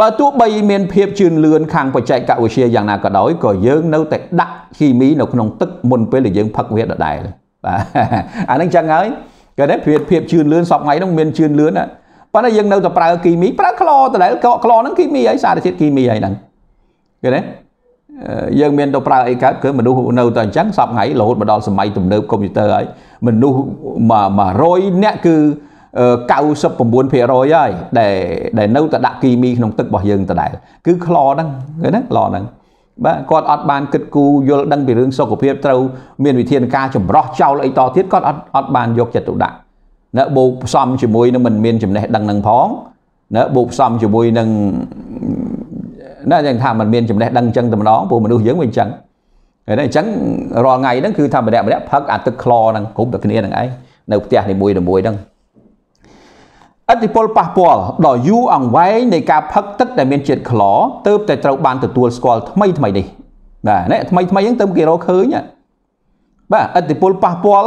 បើទោះបីមានភាពជឿនលឿនខាងបច្ចេកវិទ្យាយ៉ាងណាក៏ដោយក៏យើងនៅតែដាក់គីមីនៅក្នុងទឹកមុនពេលដែលយើងផឹកវាដដែលបាទអាហ្នឹងចឹងហើយគេនេះភាពភាពជឿនលឿនសពថ្ងៃហ្នឹងមានជឿនលឿនប៉ុន្តែយើងនៅតែប្រើគីមីប្រើខ្លដដែលខ្លហ្នឹងគីមីហើយសារធាតុគីមីហើយហ្នឹងគេនេះយើងមានទៅប្រើអីកើតគឺមនុស្សនៅតែអញ្ចឹងសពថ្ងៃរហូតមកដល់សម័យទំនើបកុំព្យូទ័រហើយមនុស្ស100អ្នកគឺ99%ហើយដែលដែលនៅតែដាក់គីមីក្នុងទឹករបស់យើងដដែលគឺខ្លហ្នឹងឃើញហ្នឹងខ្លហ្នឹងបាទគាត់អត់បានគិតគូរយល់ដឹងពីរឿងសុខភាពត្រូវមានវិធានការចម្រោះចោលអីតទៀតគាត់អត់អត់បានយកចិត្តទុកដាក់នៅបូកផ្សំជាមួយនឹងមិនមានចំណេះដឹងនឹងផងណាបូកផ្សំជាមួយនឹងណាយ៉ាងថាมันមានចំណេះដឹងចឹងតែម្ដងព្រោះមនុស្សយើងវាអញ្ចឹងហើយអញ្ចឹងរាល់ថ្ងៃហ្នឹងគឺថាម្នាក់ម្នាក់ផឹកអាទឹកខ្លហ្នឹងគ្រប់តែគ្នាហ្នឹងឯងនៅផ្ទះនីមួយៗហ្នឹងឥទ្ធិពលប៉ះពាល់ដល់យូរអង្វែងនៃការផឹកទឹកដែលមានជាតិខ្លទើបតែត្រូវបានទទួលស្គាល់ថ្មីថ្មីនេះបាទនេះថ្មីថ្មីហ្នឹងទៅគេរកឃើញបាទឥទ្ធិពលប៉ះពាល់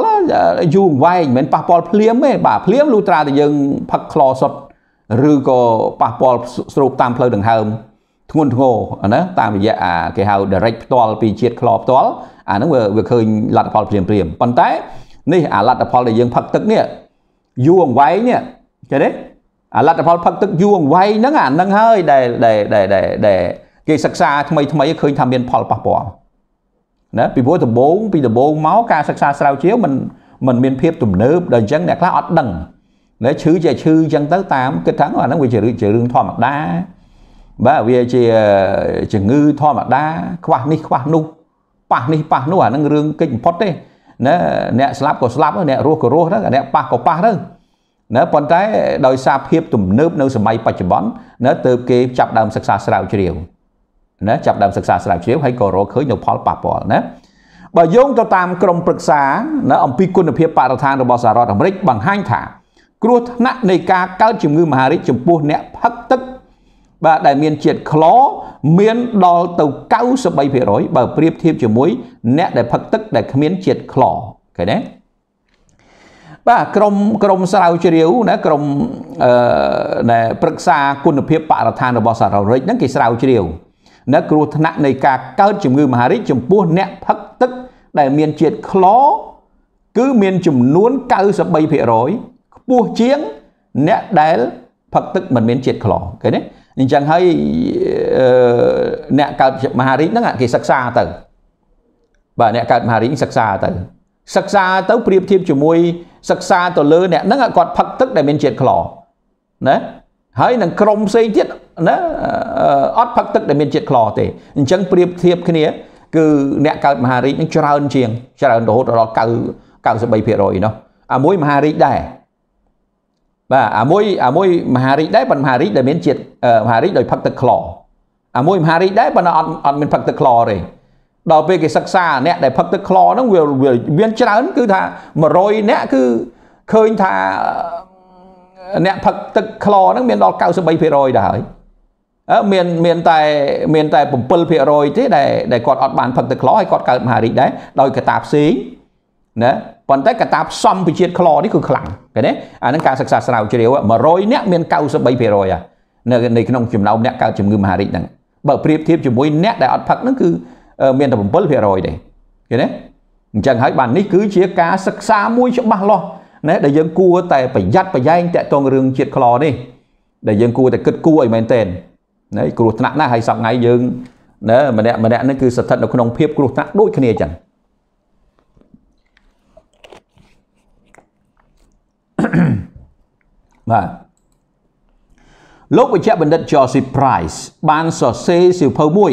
យូរអង្វែងមិនមែនប៉ះពាល់ភ្លាមទេបាទភ្លាមលុត្រាតែយើងផឹកខ្លសុទ្ធឬក៏ប៉ះពាល់ស្រូបតាមផ្លូវដង្ហើមធ្ងន់ធ្ងរអាហ្នឹងតាមរយៈអាគេហៅ direct ផ្ទាល់ពីជាតិខ្លោផ្ទាល់អាហ្នឹងវាវាឃើញលទ្ធផលព្រាមព្រាមប៉ុន្តែនេះអាលទ្ធផលដែលយើងផឹកទឹកនេះយូរអង្វែងនេះចេះទេអាលទ្ធផលផឹកទឹកយូរអង្វែងហ្នឹងអាហ្នឹងហើយដែលដែលដែលដែលគេសិក្សាថ្មីថ្មីឃើញថាមានផលប៉ះពាល់ណាពីព្រោះដំបូង ពីដំបូងមកការសិក្សាស្រាវជ្រាវมันมันមានភាព ទំនើបដល់អញ្ចឹងអ្នកខ្លះអត់ដឹងណាឈឺជាឈឺអញ្ចឹងទៅតាមគិតថាអាហ្នឹងវាជារឿងធម្មតាបាទវាជាជំងឺធម្មតាខ្វះនេះខ្វះនោះប៉ះនេះប៉ះនោះអានឹងរឿងកិច្ចបំផុតទេណាអ្នកស្លាប់ក៏ស្លាប់អ្នករស់ក៏រស់ទៅអ្នកប៉ះក៏ប៉ះទៅណាប៉ុន្តែដោយសារភាពទំនើបនៅសម័យបច្ចុប្បន្នណាទៅគេចាប់ដើមសិក្សាស្រាវជ្រាវណាចាប់ដើមសិក្សាស្រាវជ្រាវហើយក៏រកឃើញនៅផលប៉ះពាល់ណាបើយោងទៅតាមក្រមព្រឹក្សាណាអំពីគុណភាពបរិស្ថានរបស់សហរដ្ឋអាមេរិកបង្ហាញថាគ្រោះថ្នាក់នៃការកើតជំងឺមហារីកចំពោះអ្នកផឹកទឹកបាទដែលមានជាតិក្លមាន ដល់ទៅ93%បើប្រៀបធៀបជាមួយអ្នកដែលផឹកទឹកដែលគ្មានជាតិក្លឃើញទេបាទក្រមក្រមស្រាវជ្រាវណាក្រមអឺណែប្រឹក្សាគុណភាពបរិស្ថានរបស់សហរដ្ឋអាមេរិកហ្នឹងគេស្រាវជ្រាវនៅគ្រោះថ្នាក់នៃការកើតជំងឺមហារីកចំពោះអ្នកផឹកទឹក ដែលមានជាតិក្លគឺមានចំនួន93%ខ្ពស់ជាងអ្នកដែលផឹកទឹកមិនមានជាតិក្លឃើញទេអញ្ចឹងហើយអ្នកកើតមហារាជហ្នឹងគេសិក្សាទៅបាទអ្នកកើតមហារាជសិក្សាទៅសិក្សាទៅប្រៀបធៀបជាមួយសិក្សាទៅលើអ្នកហ្នឹងគាត់ផឹកទឹកដែលមានជាតិខ្លោណាហើយនឹងក្រមផ្សេងទៀតណាអត់ផឹកទឹកដែលមានជាតិខ្លោទេអញ្ចឹងប្រៀបធៀបគ្នា គឺអ្នកកើតមហារាជនឹងច្រើនជាង ច្រើនរហូតដល់9 93%នោះអាមួយមហារាជដែរបាទអាមួយអាមួយមហារីកដែរប៉ុន្តែមហារីកដែលមានជាតិមហារីកដោយផឹកទឹកខ្លោអាមួយមហារីកដែរប៉ុន្តែអត់អត់មានផឹកទឹកខ្លោទេដល់ពេលគេសិក្សាអ្នកដែលផឹកទឹកខ្លោហ្នឹងវាមានច្រើនគឺថា100អ្នកគឺឃើញថាអ្នកផឹកទឹកខ្លោហ្នឹង មានដល់93%ដែរហើយមានមានតែមានតែ7%ទេដែលដែលគាត់អត់បាន ផឹកទឹកខ្លោហើយគាត់កើតមហារីកដែរដោយកតាផ្សេងណាប៉ុន្តែកត្តាផ្សំពជាតិខ្លនេះគឺខ្លាំងឃើញទេអានឹងការសិក្សាស្រាវជ្រាវ100អ្នកមាន93%នៅនៅក្នុងចំណោមអ្នកកើតជំងឺមហារីកហ្នឹងបើប្រៀបធៀបជាមួយអ្នកដែលអត់ផឹកហ្នឹងគឺមានតែ7%ទេឃើញទេអញ្ចឹងហើយបាននេះគឺជាការសិក្សាមួយច្បាស់លាស់ណាដែលយើងគួរតែប្រយ័ត្នប្រយែងតាក់ទងរឿងជាតិខ្លនេះដែលយើងគួរតែគិតគូរឲ្យមែនទែនណាគ្រោះថ្នាក់ណាស់ហើយសប្តាហ៍ថ្ងៃយើងណាម្នាក់ម្នាក់នេះគឺស្ថិតនៅក្នុងភាពគ្រោះថ្នាក់ដូចគ្នាចឹងបាទលោកវេជ្ជបណ្ឌិត Josie Price បានសរសេរសៀវភៅមួយ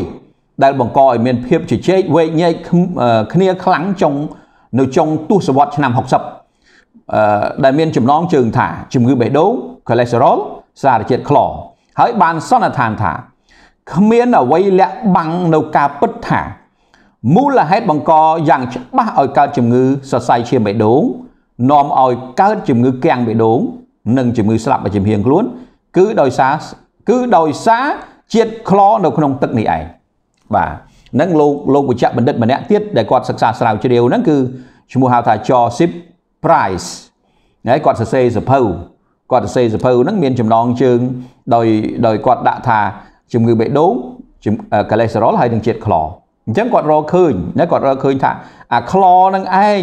ដែលបង្កឲ្យមានភាពជជែកវែកញែកគ្នា ខ្លាំងចុង នៅចុងទសវត្សរ៍ឆ្នាំ60ដែលមានចំណងជើងថា ជំងឺបេះដូង cholesterol សារជាតិខ្លហើយបានសន្និដ្ឋានថាគ្មានអ្វីលាក់បាំងនៅការពិតថា មូលហេតុបង្កយ៉ាង ច្បាស់ឲ្យកើតជំងឺសរសៃឈាមបេះដូងនាំឲ្យកើតជំងឺកាំងបេះដូងនិងជំងឺស្លាប់ជំហៀងខ្លួនគឺដោយសារគឺដោយសារជាតិខ្លនៅក្នុងទឹកនេះឯងបាទនឹងលោកលោកវេជ្ជបណ្ឌិតម្នាក់ទៀតដែលគាត់សិក្សាស្រាវជ្រាវហ្នឹងគឺឈ្មោះហៅថា Joseph Price ហើយគាត់សរសេរសភៅគាត់សរសេរសភៅហ្នឹងមានចំណងជើងដោយដោយគាត់ដាក់ថាជំងឺបេះដូងកូលេស្តេរ៉ុលហើយនិងជាតិខ្លោអញ្ចឹងគាត់រកឃើញណាគាត់រកឃើញថាអាខ្លោនឹងឯង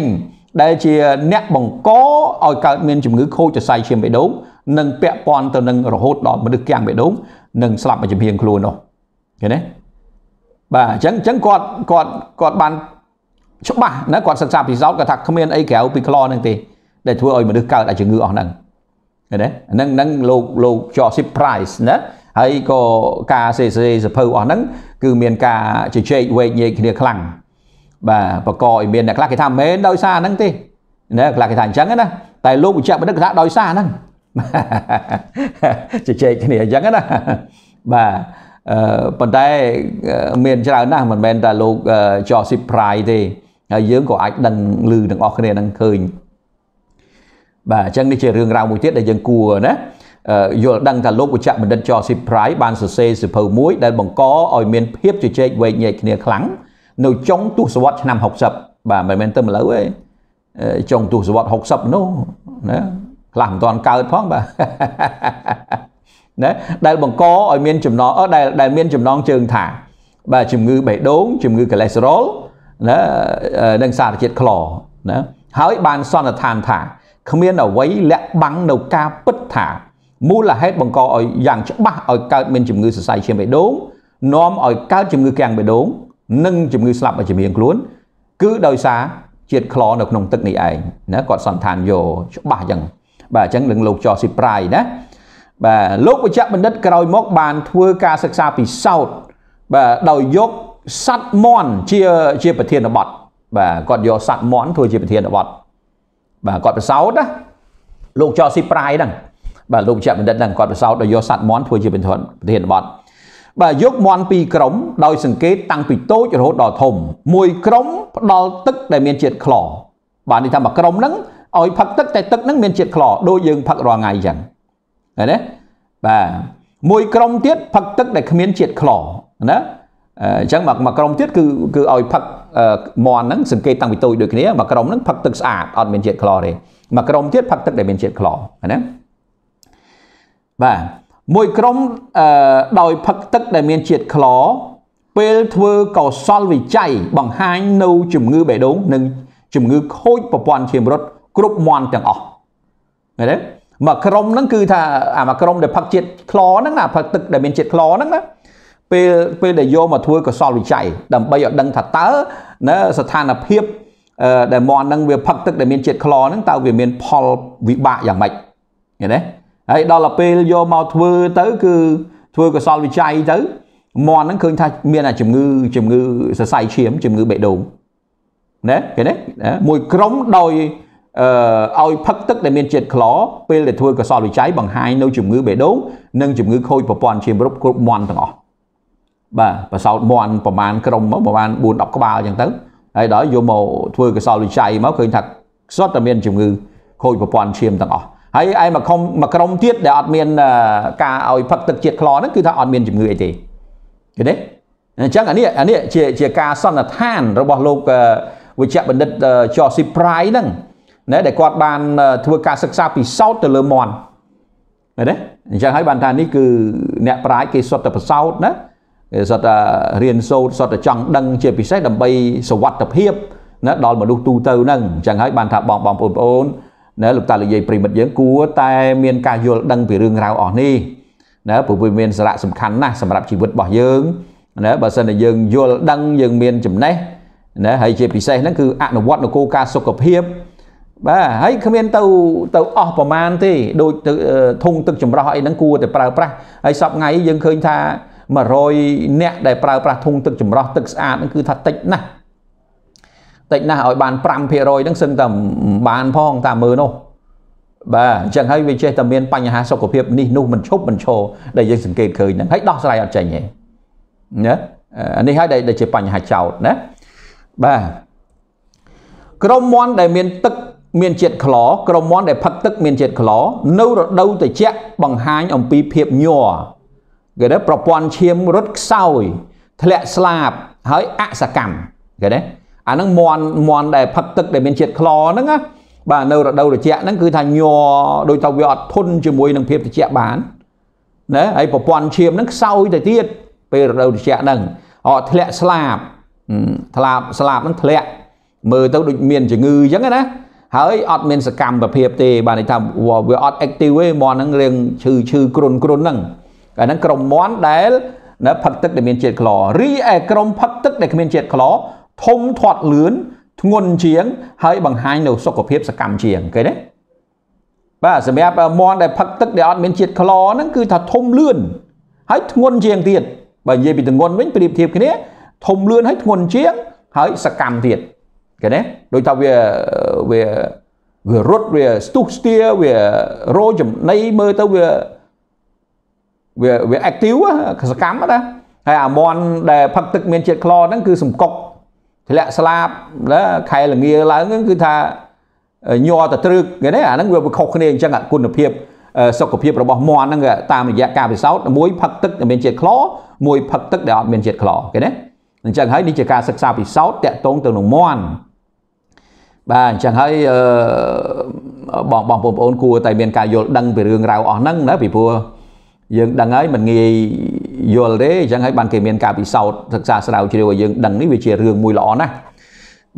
ដែលជាអ្នកបង្កឲ្យកើតមានជំងឺខូចសរសៃឈាមបេះដូងនិងពាក់ព័ន្ធទៅនឹងរហូតដល់មនុស្សគាំងបេះដូងនិងស្លាប់មួយចំហៀងខ្លួននោះឃើញទេបាទអញ្ចឹងអញ្ចឹងគាត់គាត់គាត់បានច្បាស់ណាគាត់សិក្សាពិសោធន៍គាត់ថាគ្មានអីក្រៅពីក្លនឹងទេដែលធ្វើឲ្យមនុស្សកើតអាជំងឺអស់ហ្នឹងឃើញទេហ្នឹងហ្នឹងលោកលោក Joseph Price ណាហើយក៏ការសេសេសភៅអស់ហ្នឹងគឺមានការជជែកវែកញែកគ្នាខ្លាំងបាទបកឲ្យមានអ្នកខ្លះគេថាមិនមែនដោយសារហ្នឹងទេណាខ្លះគេថាអញ្ចឹងណាតែលោកបញ្ជាក់បណ្ឌិតគេថាដោយសារហ្នឹងជជែកគ្នាអញ្ចឹងណាបាទអឺប៉ុន្តែមានច្រើនណាស់មិនមែនតែលោកចោស៊ីប្រៃទេហើយយើងក៏អាចដឹងឮទាំងអស់គ្នានឹងឃើញបាទអញ្ចឹងនេះជារឿងរ៉ាវមួយទៀតដែលយើងគួរណាយល់ដឹងថាលោកវេជ្ជបណ្ឌិតចោស៊ីប្រៃបានសរសេរសិភៅមួយដែលបង្កឲ្យមានភាពជជែកវែកញែកគ្នាខ្លាំងនៅចុងទសវត្សឆ្នាំ60បាទមិនមែនទៅឥឡូវទេចុងទសវត្ស60នោះណាខ្លះមិនទាន់កើតផងបាទណាដែលបង្កឲ្យមានចំណងដែលដែលមានចំណងជើងថាបាទជំងឺបេះដូងជំងឺកូលេស្តេរ៉ុលណានិងសារជាតិខ្លណាហើយបានសន្និដ្ឋានថាគ្មានអ្វីលាក់បាំងនៅការពិតថាមូលហេតុបង្កឲ្យយ៉ាងច្បាស់ឲ្យកើតមានជំងឺសរសៃឈាមបេះដូងនាំឲ្យកើតជំងឺកាំងបេះដូងនិងជំងឺស្លាប់ឲ្យជំរៀងខ្លួនគឺដោយសារជាតិខ្លនៅក្នុងទឹកនេះឯងណាគាត់សន្តានយកច្បាស់អញ្ចឹងបាទអញ្ចឹងនឹងលោកចោស៊ីប្រៃណាបាទលោកវេជ្ជបណ្ឌិតក្រោយមក បានធ្វើការសិក្សាពិសោធន៍បាទដោយយកសัตว์មន់ជាជាប្រធានបទបាទគាត់យកសัตว์មន់ធ្វើជាប្រធានបទបាទគាត់ប្រសោតណាលោកចោស៊ីប្រៃហ្នឹងបាទលោកវេជ្ជបណ្ឌិតហ្នឹងគាត់ប្រសោតដោយយកសัตว์មន់ធ្វើជាប្រធានបទបាទយកមន់ពីរក្រុមដោយសង្កេតតាំងពីតូចរហូតដល់ធំ មួយក្រុមផ្ដល់ទឹកដែលមានជាតិខ្លោបាទនេះថាមួយក្រុមហ្នឹងឲ្យផឹកទឹកតែទឹកហ្នឹងមានជាតិខ្លោដូចយើងផឹករាល់ថ្ងៃអញ្ចឹងឃើញទេបាទមួយក្រុមទៀតផឹកទឹកដែលគ្មានជាតិខ្លោណាអញ្ចឹងមួយក្រុមទៀតគឺគឺឲ្យផឹកមន់ហ្នឹងសង្កេតតាំងពីតូចដូចគ្នាមួយក្រុមហ្នឹងផឹកទឹកស្អាតអត់មានជាតិខ្លោទេមួយក្រុមទៀតផឹកទឹកដែលមានជាតិខ្លោណាបាទមួយក្រុមអឺដោយផឹកទឹកដែលមានជាតិខ្លពេលធ្វើកោសលវិច័យបង្ហាញនៅជំងឺបេះដូងនិងជំងឺខូចប្រព័ន្ធឈាមរត់គ្រប់មាន់ទាំងអស់ឃើញទេមួយក្រុមហ្នឹងគឺ ថាអាមួយក្រុម ដែលផឹកជាតិខ្លហ្នឹងណាផឹកទឹកដែលមានជាតិខ្លហ្នឹងណាពេលពេលដែលយកមកធ្វើកសលវិច័យដើម្បីឲ្យដឹងថាតើនៅស្ថានភាពដែលមន់ហ្នឹងវាផឹកទឹកដែលមានជាតិខ្លហ្នឹងតើវាមានផលវិបាកយ៉ាងម៉េចឃើញទេហើយដល់ទៅពេលយកមកធ្វើទៅគឺធ្វើកសលវិច័យទៅមន់ហ្នឹងឃើញថាមានអាជំងឺជំងឺសរសៃឈាមជំងឺបេះដូងណាគេណាមួយក្រុមដោយអឺឲ្យផឹកទឹកដែលមានជាតិខ្លពេលដែលធ្វើកសលវិច័យបង្ហាញនៅជំងឺបេះដូងនិងជំងឺខូចប្រព័ន្ធឈាមរត់គ្រប់មន់ទាំងអស់បាទប្រសោតមន់ប្រហែលក្រុមមកប្រហែល4 10ក្បាលអញ្ចឹងទៅហើយដល់យកមកធ្វើកសលវិច័យមកឃើញថាសុទ្ធតែមានជំងឺខូចប្រព័ន្ធឈាមទាំងអស់ហើយឯមកក្រុមមកក្រុមទៀតដែលអត់មានការឲ្យផឹកទឹកជាតិខ្លហ្នឹងគឺថាអត់មានជំងឺអីទេឃើញទេអញ្ចឹងអានេះអានេះជាជាការសន្និដ្ឋានរបស់លោកវិជ្ជបណ្ឌិតចោស៊ីប្រៃហ្នឹងណាដែលគាត់បានធ្វើការសិក្សាពិសោធន៍ទៅលើមន់ឃើញទេអញ្ចឹងហើយបានថានេះគឺអ្នកប្រាជ្ញគេសុទ្ធតែប្រសោតណាគេសុទ្ធតែរៀនសូត្រសុទ្ធតែចង់ដឹងជាពិសេសដើម្បីសុវត្ថិភាពណាដល់មនុស្សទូទៅហ្នឹងអញ្ចឹងហើយបានថាបងបងប្អូនបងប្អូនណាលោកតាលោកយាយប្រិមិត្តយើងគួរតែមានការយល់ដឹងពីរឿងរ៉ាវអស់នេះណាព្រោះវាមានសារៈសំខាន់ណាស់សម្រាប់ជីវិតរបស់យើងណាបើសិនតែយើងយល់ដឹងយើងមានចំណេះណាហើយជាពិសេសហ្នឹងគឺអនុវត្តនគរការសុខភាពបាទហើយគ្មានទៅទៅអស់ប្រមាណទេដូចធុងទឹកចម្រោះអីហ្នឹងគួរតែប្រើប្រាស់ហើយសពថ្ងៃយើងឃើញថា100អ្នកដែលប្រើប្រាស់ធុងទឹកចម្រោះទឹកស្អាតហ្នឹងគឺថាតិចណាស់តិចណាស់ឲ្យបាន5%ហ្នឹងសឹងតែបានផងតាមើលនោះបាទអញ្ចឹងហើយវាចេះតែមានបញ្ហាសុខភាពនេះនោះមិនឈប់មិនឈរដែលយើងសង្កេតឃើញហ្នឹងហើយដោះស្រាយអត់ចេញទេណានេះហើយដែលជាបញ្ហាចោតណាបាទក្រមមន់ដែលមានទឹកមានជាតិខ្លរក្រមមន់ដែលផឹកទឹកមានជាតិខ្លរនៅរដូវត្រជាក់បង្ហាញអំពីភាពញ័រគេថាប្រព័ន្ធឈាមរត់ខ្សោយ ធ្លាក់ស្លាប់ហើយអសកម្មគេណាអាហ្នឹងមន់មន់ដែលផឹកទឹកដែលមានជាតិខ្លហ្នឹងណាបាទនៅរដូវត្រជាក់ហ្នឹងគឺថាញ័រដោយថាវាអត់ធន់ជាមួយនឹងភាពត្រជាក់បានណាហើយប្រព័ន្ធឈាមហ្នឹងខ្សោយទៅទៀតពេលរដូវត្រជាក់ហ្នឹងអត់ធ្លាក់ស្លាប់ធ្លាប់ស្លាប់ហ្នឹងធ្លាក់មើលទៅដូចមានជំងឺអញ្ចឹងណាហើយអត់មានសកម្មភាពទេ បាទន័យថាវាអត់ active ទេមន់ហ្នឹងរៀងឈឺឈឺគ្រុនគ្រុនហ្នឹងអាហ្នឹងក្រុមមន់ដែលណាផឹកទឹក ដែលមានជាតិខ្លរីឯក្រុមផឹកទឹកដែលគ្មានជាតិខ្លោធំធាត់លឿនធ្ងន់ជាង ហើយបង្ហាញនៅសុខភាពសកម្មជាងគេណាបាទសម្រាប់មន់ដែលផឹកទឹកដែលអត់មានជាតិក្លហ្នឹងគឺថាធំលឿនហើយធ្ងន់ជាងទៀតបើនិយាយពីទងន់វិញប្រៀបធៀបគ្នាធំលឿនហើយធ្ងន់ជាង ហើយសកម្មទៀតគេណាដូចថាវាវាវារត់វាស្ទុះស្ទាវារោចំណីមើលទៅវាវាវា active សកម្មណាហើយអាមន់ដែលផឹកទឹកមានជាតិខ្លោហ្នឹងគឺសំកុកធ្លាក់ស្លាប់ណាខែលងាឡើងគឺថាញ័រតែត្រឹកគេណាអាហ្នឹងវាខុសគ្នាអញ្ចឹងគុណភាព សុខភាពរបស់មន់ហ្នឹងតាមរយៈការពិសោធន៍មួយផឹកទឹកដែលមានជាតិខ្លមួយផឹកទឹកដែលអត់មានជាតិខ្លគេណាអញ្ចឹងហើយនេះជាការសិក្សាពិសោធន៍តកតងទៅនឹងមន់បាទអញ្ចឹងហើយបងបងបងប្អូនគួរតែមានការយល់ដឹងពីរឿងរ៉ាវអស់ហ្នឹងណាពីព្រោះយើងដឹងហើយមិនងាយយល់ទេអញ្ចឹងហើយបានគេមានការពិសោធន៍សិក្សាស្រាវជ្រាវឲ្យយើងដឹងនេះវាជារឿងមួយល្អណាស់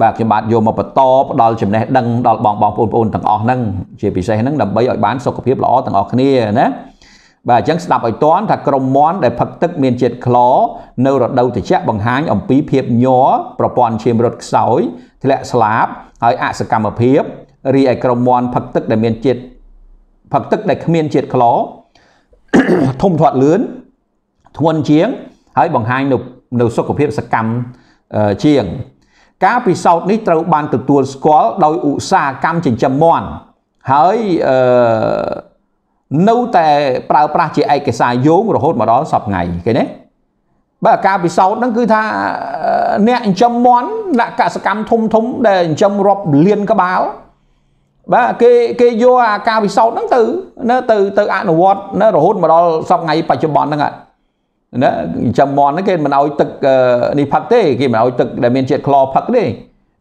បាទខ្ញុំបាទយកមកបន្តផ្ដល់ចំណេះដឹងដល់បងបងប្អូនប្អូនទាំងអស់ហ្នឹងជាពិសេសហ្នឹងដើម្បីឲ្យបានសុខភាពល្អទាំងអស់គ្នាណាបាទអញ្ចឹងស្ដាប់ឲ្យតន់ថាក្រមមន់ដែលផឹកទឹកមានជាតិខ្លរនៅរដូវត្រជាក់បង្ហាញអំពីភាពញ័រប្រព័ន្ធឈាមរត់ខ្សោយធ្លាក់ស្លាប់ហើយអសកម្មភាពរីឯក្រមមន់ផឹកទឹកដែលមានជាតិផឹកទឹកដែលគ្មានជាតិខ្លរធំធាត់លឿនធ្ងន់ជាងហើយបង្ហាញនៅនៅសុខភាពសកម្មជាងការពិសោធន៍នេះត្រូវបានទទួលស្គាល់ដោយឧស្សាហកម្មចិញ្ចឹមមាន់ហើយអឺនៅតែប្រើប្រាស់ជាឯកសារយោងរហូតមកដល់សប្ងៃឃើញទេបាទការពិសោធន៍ហ្នឹងគឺថាអ្នកចិញ្ចឹមមាន់អ្នកកសកម្មធំធំដែលចិញ្ចឹមរាប់លានក្បាលបាទគេគេយកអាការពិសោធន៍ហ្នឹងទៅណាទៅទៅអនុវត្តណារហូតមកដល់សប្ងៃបច្ចុប្បន្នហ្នឹងណាចំមន់គេមិនឲ្យទឹកនេះផឹកទេគេមិនឲ្យទឹកដែលមានជាតិខ្លោផឹកទេ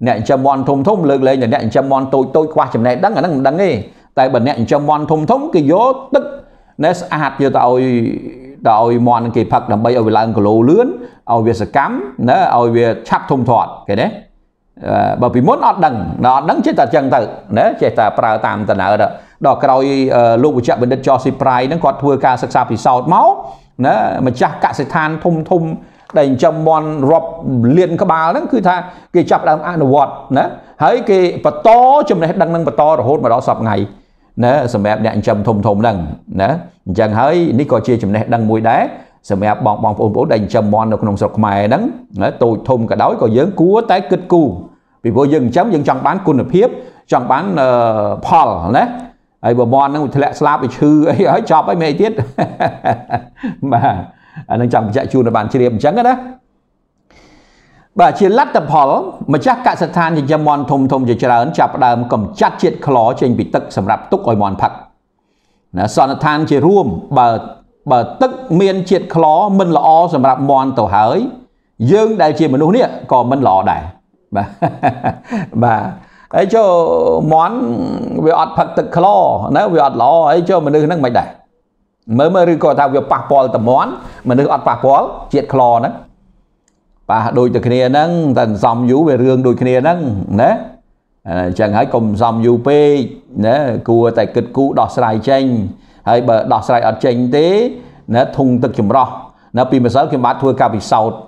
អ្នកចំមន់ធំធំលើកលែងតែអ្នកចំមន់តូចតូចខ្វះចំណេះដឹងអាហ្នឹងមិនដឹងទេតែបើអ្នកចំមន់ធំធំគេយកទឹកណែស្អាតយកទៅឲ្យទៅឲ្យមន់គេផឹកដើម្បីឲ្យវាឡើងគីឡូលឿនឲ្យវាសកម្មណាឲ្យវាឆាប់ធំធាត់គេណាបើពីមុនអត់ដឹងដល់អត់ដឹងចេះតែចឹងទៅណាចេះតែប្រើតាមតំណើដល់ក្រោយលោកវិជ្ជបណ្ឌិតចោស៊ីប្រៃហ្នឹងគាត់ធ្វើការសិក្សាពិសោធន៍មកណាម្ចាស់កសិដ្ឋានធំធំដែលចិញ្ចឹមមាន់រាប់លានក្បាលហ្នឹងគឺថាគេចាប់ដើមអនុវត្តណាហើយគេបន្តចំណេះដឹងនឹងបន្តរហូតមកដល់សពថ្ងៃណាសម្រាប់អ្នកចិញ្ចឹមធំធំហ្នឹងណាអញ្ចឹងហើយនេះក៏ជាចំណេះដឹងមួយដែរសម្រាប់បងបងប្អូនបងដែលចិញ្ចឹមមាន់នៅក្នុងស្រុកខ្មែរហ្នឹងណាតូចធំក៏ដោយក៏យើងគួរតែគិតគូរពីព្រោះយើងចិញ្ចឹមយើងចង់បានគុណភាពចង់បានផលណាហើយបើមន់ហ្នឹងវាធ្លាក់ស្លាប់វាឈឺអីហើយចប់ហើយមេទៀតបាទអានឹងចង់បញ្ជាក់ជូនឲ្យបានជ្រាបអញ្ចឹងណាបាទជាលទ្ធផល ម្ចាស់កសិដ្ឋានចិញ្ចឹមមាន់ធំធំជាច្រើនចាប់ផ្ដើមកំចាត់ជាតិខ្លចេញពីទឹកសម្រាប់ទុកឲ្យមាន់ផឹកណាសន្និដ្ឋានជារួមបើបើទឹកមានជាតិខ្លមិនល្អសម្រាប់មាន់ទៅហើយ យើងដែលជាមនុស្សនេះក៏មិនល្អដែរបាទបាទអីចុះមន់វាអត់ផឹកទឹកខ្លោណាវាអត់ល្អអីចុះមនុស្សហ្នឹងមិនដែរមើលមើលឬក៏ថាវាប៉ះពាល់តមន់មនុស្សអត់ប៉ះពាល់ជាតិខ្លោហ្នឹងប៉ះដូចតែគ្នាហ្នឹងតែសំយូរវារឿងដូចគ្នាហ្នឹងណាអញ្ចឹងហើយកុំសំយូរពេកណាគួរតែគិតគូរដោះស្រាយចេញហើយបើដោះស្រាយអត់ចេញទេណាធុងទឹកចម្រោះណាពីម្សិលខ្ញុំបាទធ្វើការពិសោធន៍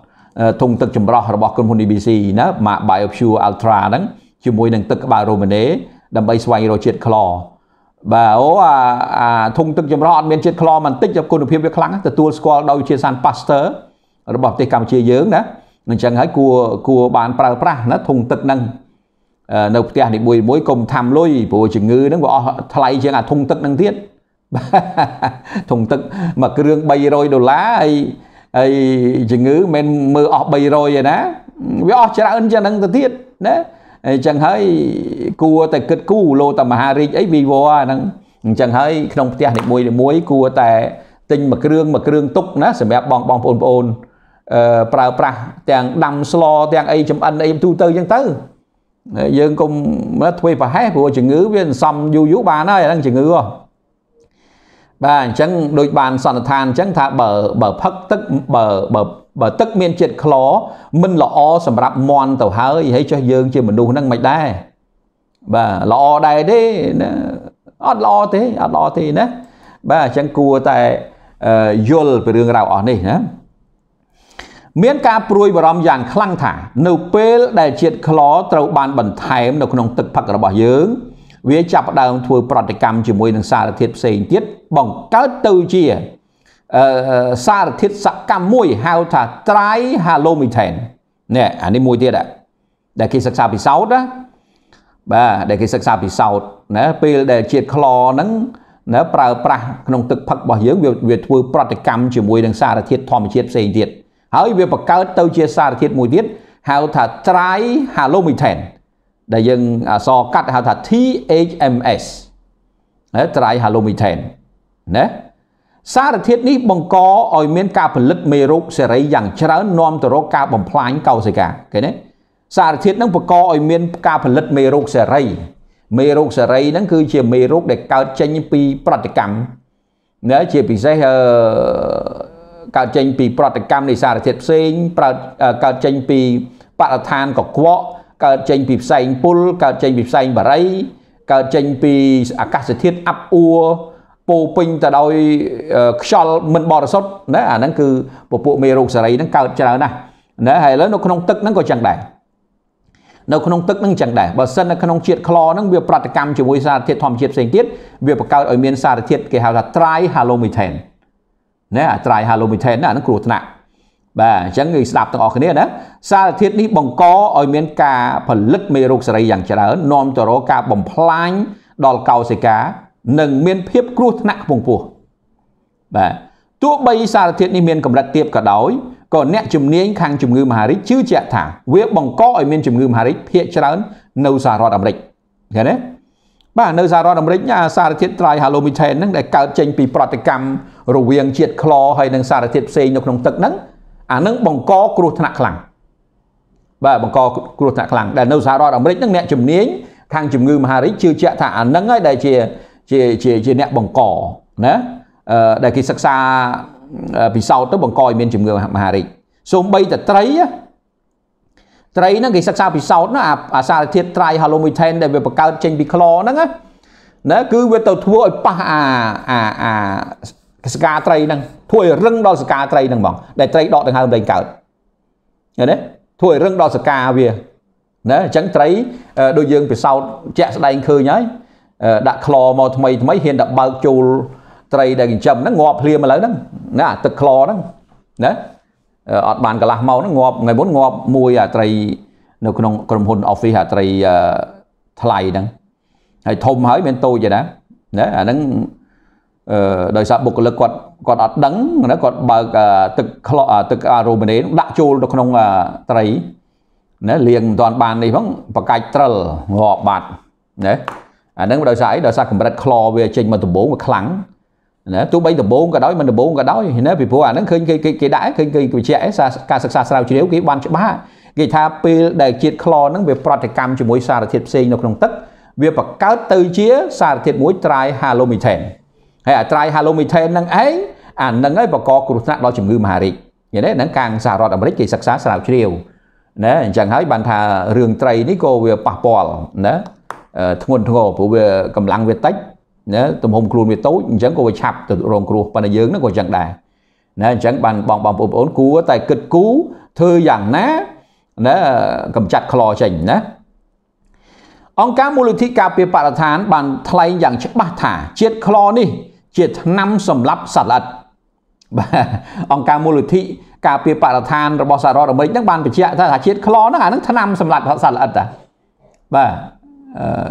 ធុងទឹកចម្រោះរបស់ក្រុមហ៊ុន DBC ណា Biofuel Ultra ហ្នឹងជាមួយនឹងទឹកក្បាលរូម៉ាណេដើម្បីស្វែងរកជាតិខ្លោបាទអូអាអាធុងទឹកចម្រោះអត់មានជាតិខ្លោបន្តិចគុណភាពវាខ្លាំងទទួលស្គាល់ដោយជាសានប៉ាស្ទ័ររបស់ប្រទេសកម្ពុជាយើងណាអញ្ចឹងហើយគួរគួរបានប្រើប្រាស់ណាធុងទឹកហ្នឹងនៅផ្ទះនីមួយមួយកុំថាំលុយព្រោះជំងឺហ្នឹងវាអស់ថ្លៃជាងអាធុងទឹកហ្នឹងទៀតធុងទឹកមួយគ្រឿង300ដុល្លារហើយហើយជំងឺមិនមើលអស់300ឯណាវាអស់ច្រើនជាងហ្នឹងទៅទៀតណាអញ្ចឹងហើយគួរតែគិតគូលោតមហារាជអីវិវរហ្នឹងអញ្ចឹងហើយក្នុងផ្ទះនីមួយនីមួយគួរតែទិញមួយគ្រឿងមួយគ្រឿងទុកណាសម្រាប់បងបងប្អូនប្អូនអឺប្រើប្រាស់ទាំងដាំស្លទាំងអីចំអិនអីទូទៅអញ្ចឹងទៅយើងកុំធ្វើប្រហែសព្រោះជំងឺវាសំយូរយូរបានហើយហ្នឹងជំងឺហ៎បាទអញ្ចឹងដូចបានសន្និដ្ឋានអញ្ចឹងថាបើបើផឹកទឹកបើបើបើទឹកមានជាតិខ្លរមិនល្អសម្រាប់មន់ទៅហើយហើយចុះយើង ជាមនុស្សហ្នឹងមិនដែរបាទល្អដែរទេណាអត់ល្អទេអត់ល្អទេណាបាទអញ្ចឹងគួរតែយល់ពីរឿងរ៉ាវអស់នេះណាមានការព្រួយបារម្ភយ៉ាងខ្លាំងថានៅពេលដែលជាតិខ្លរត្រូវបានបន្ថែមនៅក្នុងទឹកផឹករបស់យើង វាចាប់ផ្ដើមធ្វើប្រតិកម្មជាមួយនឹងសារធាតុផ្សេងទៀតបង្កើតទៅជាសារធាតុសកម្មមួយហៅថា trihalomethane នេះអានេះមួយទៀតដែលគេសិក្សាពីសោតណាបាទដែលគេសិក្សាពីសោតណាពេលដែលជាតិខ្លហ្នឹងណាប្រើប្រាស់ក្នុងទឹកផឹករបស់យើងវាវាធ្វើប្រតិកម្មជាមួយនឹងសារធាតុធម្មជាតិផ្សេងទៀតហើយវាបង្កើតទៅជាសារធាតុមួយទៀតហៅថា trihalomethane ដែលយើងអសរកាត់ហៅថា THMS ណា trihalomethane ណាសារធាតុនេះបង្កឲ្យមានការផលិតមេរោគសេរីយ៉ាងច្រើននាំទៅរកការបំផ្លាញកោសិកាឃើញទេសារធាតុនឹងបង្កឲ្យមានការផលិតមេរោគសេរីមេរោគសេរីហ្នឹងគឺជាមេរោគដែលកើតចេញពីប្រតិកម្មណាជាពិសេសអឺកើតចេញពីប្រតិកម្មនៃសារធាតុផ្សេងប្រើកើតចេញពីបរិស្ថានកខ្វក់កើតចេញពីផ្សែងពុលកើតចេញពីផ្សែងបារីកើតចេញពីអាកាសធាតុអាប់អួរពោពេញទៅដោយខ្យល់មិនបរិសុទ្ធណាអាហ្នឹងគឺពពួកមេរោគសេរីហ្នឹងកើតច្រើនណាស់ណាហើយឥឡូវនៅក្នុងទឹកហ្នឹងក៏ចឹងដែរនៅក្នុងទឹកហ្នឹងចឹងដែរបើសិននៅក្នុងជាតិខ្លហ្នឹងវាប្រតិកម្មជាមួយសារធាតុធម្មជាតិផ្សេងទៀតវាបង្កើតឲ្យមានសារធាតុគេហៅថា trihalomethane ណាអា trihalomethane ណាហ្នឹងគ្រោះថ្នាក់បាទអញ្ចឹងគឺស្ដាប់ទាំងអស់គ្នាណាសារធាតុនេះបង្កឲ្យមានការផលិតមេរោគសេរីយ៉ាងច្រើននាំទៅរកការបំផ្លាញដល់កោសិកានិងមានភាពគ្រោះថ្នាក់ខ្ពង់ខ្ពស់បាទទោះបីសារធាតុនេះមាន កម្រិតទាបក៏ដោយក៏អ្នកជំនាញខាងជំងឺមហារីកជឿជាក់ថាវាបង្កឲ្យមានជំងឺមហារីកភាគច្រើននៅសហរដ្ឋអាមេរិកឃើញទេបាទនៅសហរដ្ឋអាមេរិកសារធាតុ trihalomethane ហ្នឹងដែលកើតចេញពីប្រតិកម្មរវាង ជាតិខ្លរហើយនិងសារធាតុផ្សេងនៅក្នុងទឹកហ្នឹងអានឹងបង្កគ្រោះថ្នាក់ខ្លាំងបាទបង្កគ្រោះថ្នាក់ខ្លាំងដែលនៅសហរដ្ឋអាមេរិកហ្នឹងអ្នកជំនាញខាងជំងឺមហារីកជឿជាក់ថាអានឹងហើយដែលជាជាជាជាអ្នកបង្កណាដែលគេសិក្សាពិសោធន៍ទៅបង្កឲ្យមានជំងឺមហារីកសូម្បីតែត្រីត្រីហ្នឹងគេសិក្សាពិសោធន៍ណាអាសារធាតុ trihalomethan ដែលវាបង្កើតចេញពីខ្លហ្នឹងណាគឺវាទៅធ្វើឲ្យប៉ះអាអាអាសកាត្រីហ្នឹង ធ្វើឲ្យរឹងដល់សកាត្រីហ្នឹងហ្មងដែលត្រីដកដង្ហើមលែងកើតឃើញទេធ្វើឲ្យរឹងដល់សកាវាណាអញ្ចឹងត្រីដូចយើងពិសោធន៍ជាក់ស្ដែងឃើញហើយដាក់ខ្លមកថ្មីថ្មីហ៊ានតែបើកចូលត្រីដែលចិញ្ចឹមហ្នឹងងាប់ភ្លាមឥឡូវហ្នឹងណាទឹកខ្លហ្នឹងណាអត់បានកន្លះម៉ោងហ្នឹងងាប់ថ្ងៃមុនងាប់មួយអាត្រី នៅក្នុងក្រុមហ៊ុន office អាត្រីថ្លៃហ្នឹងហើយធំហើយមានតូចទេណាណាអាហ្នឹងអឺដោយសារបុគ្គលិកគាត់គាត់អត់ដឹងណាគាត់បើកទឹកខ្លោកទឹកអារូម៉ាណេដាក់ចូលទៅក្នុងត្រីណាលាងមិនទាន់បាននេះផងបកាច់ត្រឹលងាប់បាត់ណាអាហ្នឹងដោយសារអីដោយសារកម្រិតខ្លវាចេញមកដំបងវាខ្លាំងណាទោះបីដំបងក៏ដោយមិនដំបងក៏ដោយណាពីព្រោះអាហ្នឹងឃើញគេគេដាក់ឃើញគេបញ្ជាក់ការសិក្សាស្រាវជ្រាវគេបានច្បាស់គេថាពេលដែលជាតិខ្លហ្នឹងវាប្រតិកម្មជាមួយសារធាតុផ្សេងនៅក្នុងទឹកវាបង្កើតទៅជាសារធាតុមួយ trihalometane ហើយអា trihalometane ហ្នឹងឯងអាហ្នឹងឯងបង្កគ្រោះថ្នាក់ដល់ជំងឺមហារីកយល់ទេហ្នឹងខាងសហរដ្ឋអាមេរិកគេសិក្សាស្រាវជ្រាវណាអញ្ចឹងហើយបានថារឿងត្រីនេះក៏វាប៉ះពាល់ណាធ្ងន់ធ្ងរព្រោះវាកម្លាំងវាតិចណាទំហំខ្លួនវាតូចអញ្ចឹងក៏វាឆាប់ទៅរងគ្រោះប៉ុន្តែយើងហ្នឹងក៏អញ្ចឹងដែរណាអញ្ចឹងបានបងបងប្អូនគួរតែគិតគូរធ្វើយ៉ាងណាណាកម្ចាត់ខ្លោចេញណាអង្គការមូលនិធិការពារបរិស្ថាន បានថ្លែងយ៉ាងច្បាស់ថាជាតិខ្លោនេះជាថ្នាំសម្លាប់សត្វល្អិតបាទអង្គការមូលនិធិការពារបរិស្ថានរបស់សហរដ្ឋអាមេរិកហ្នឹងបានបញ្ជាក់ថាជាតិខ្លោហ្នឹងអាហ្នឹងថ្នាំសម្លាប់សត្វល្អិតតាបាទ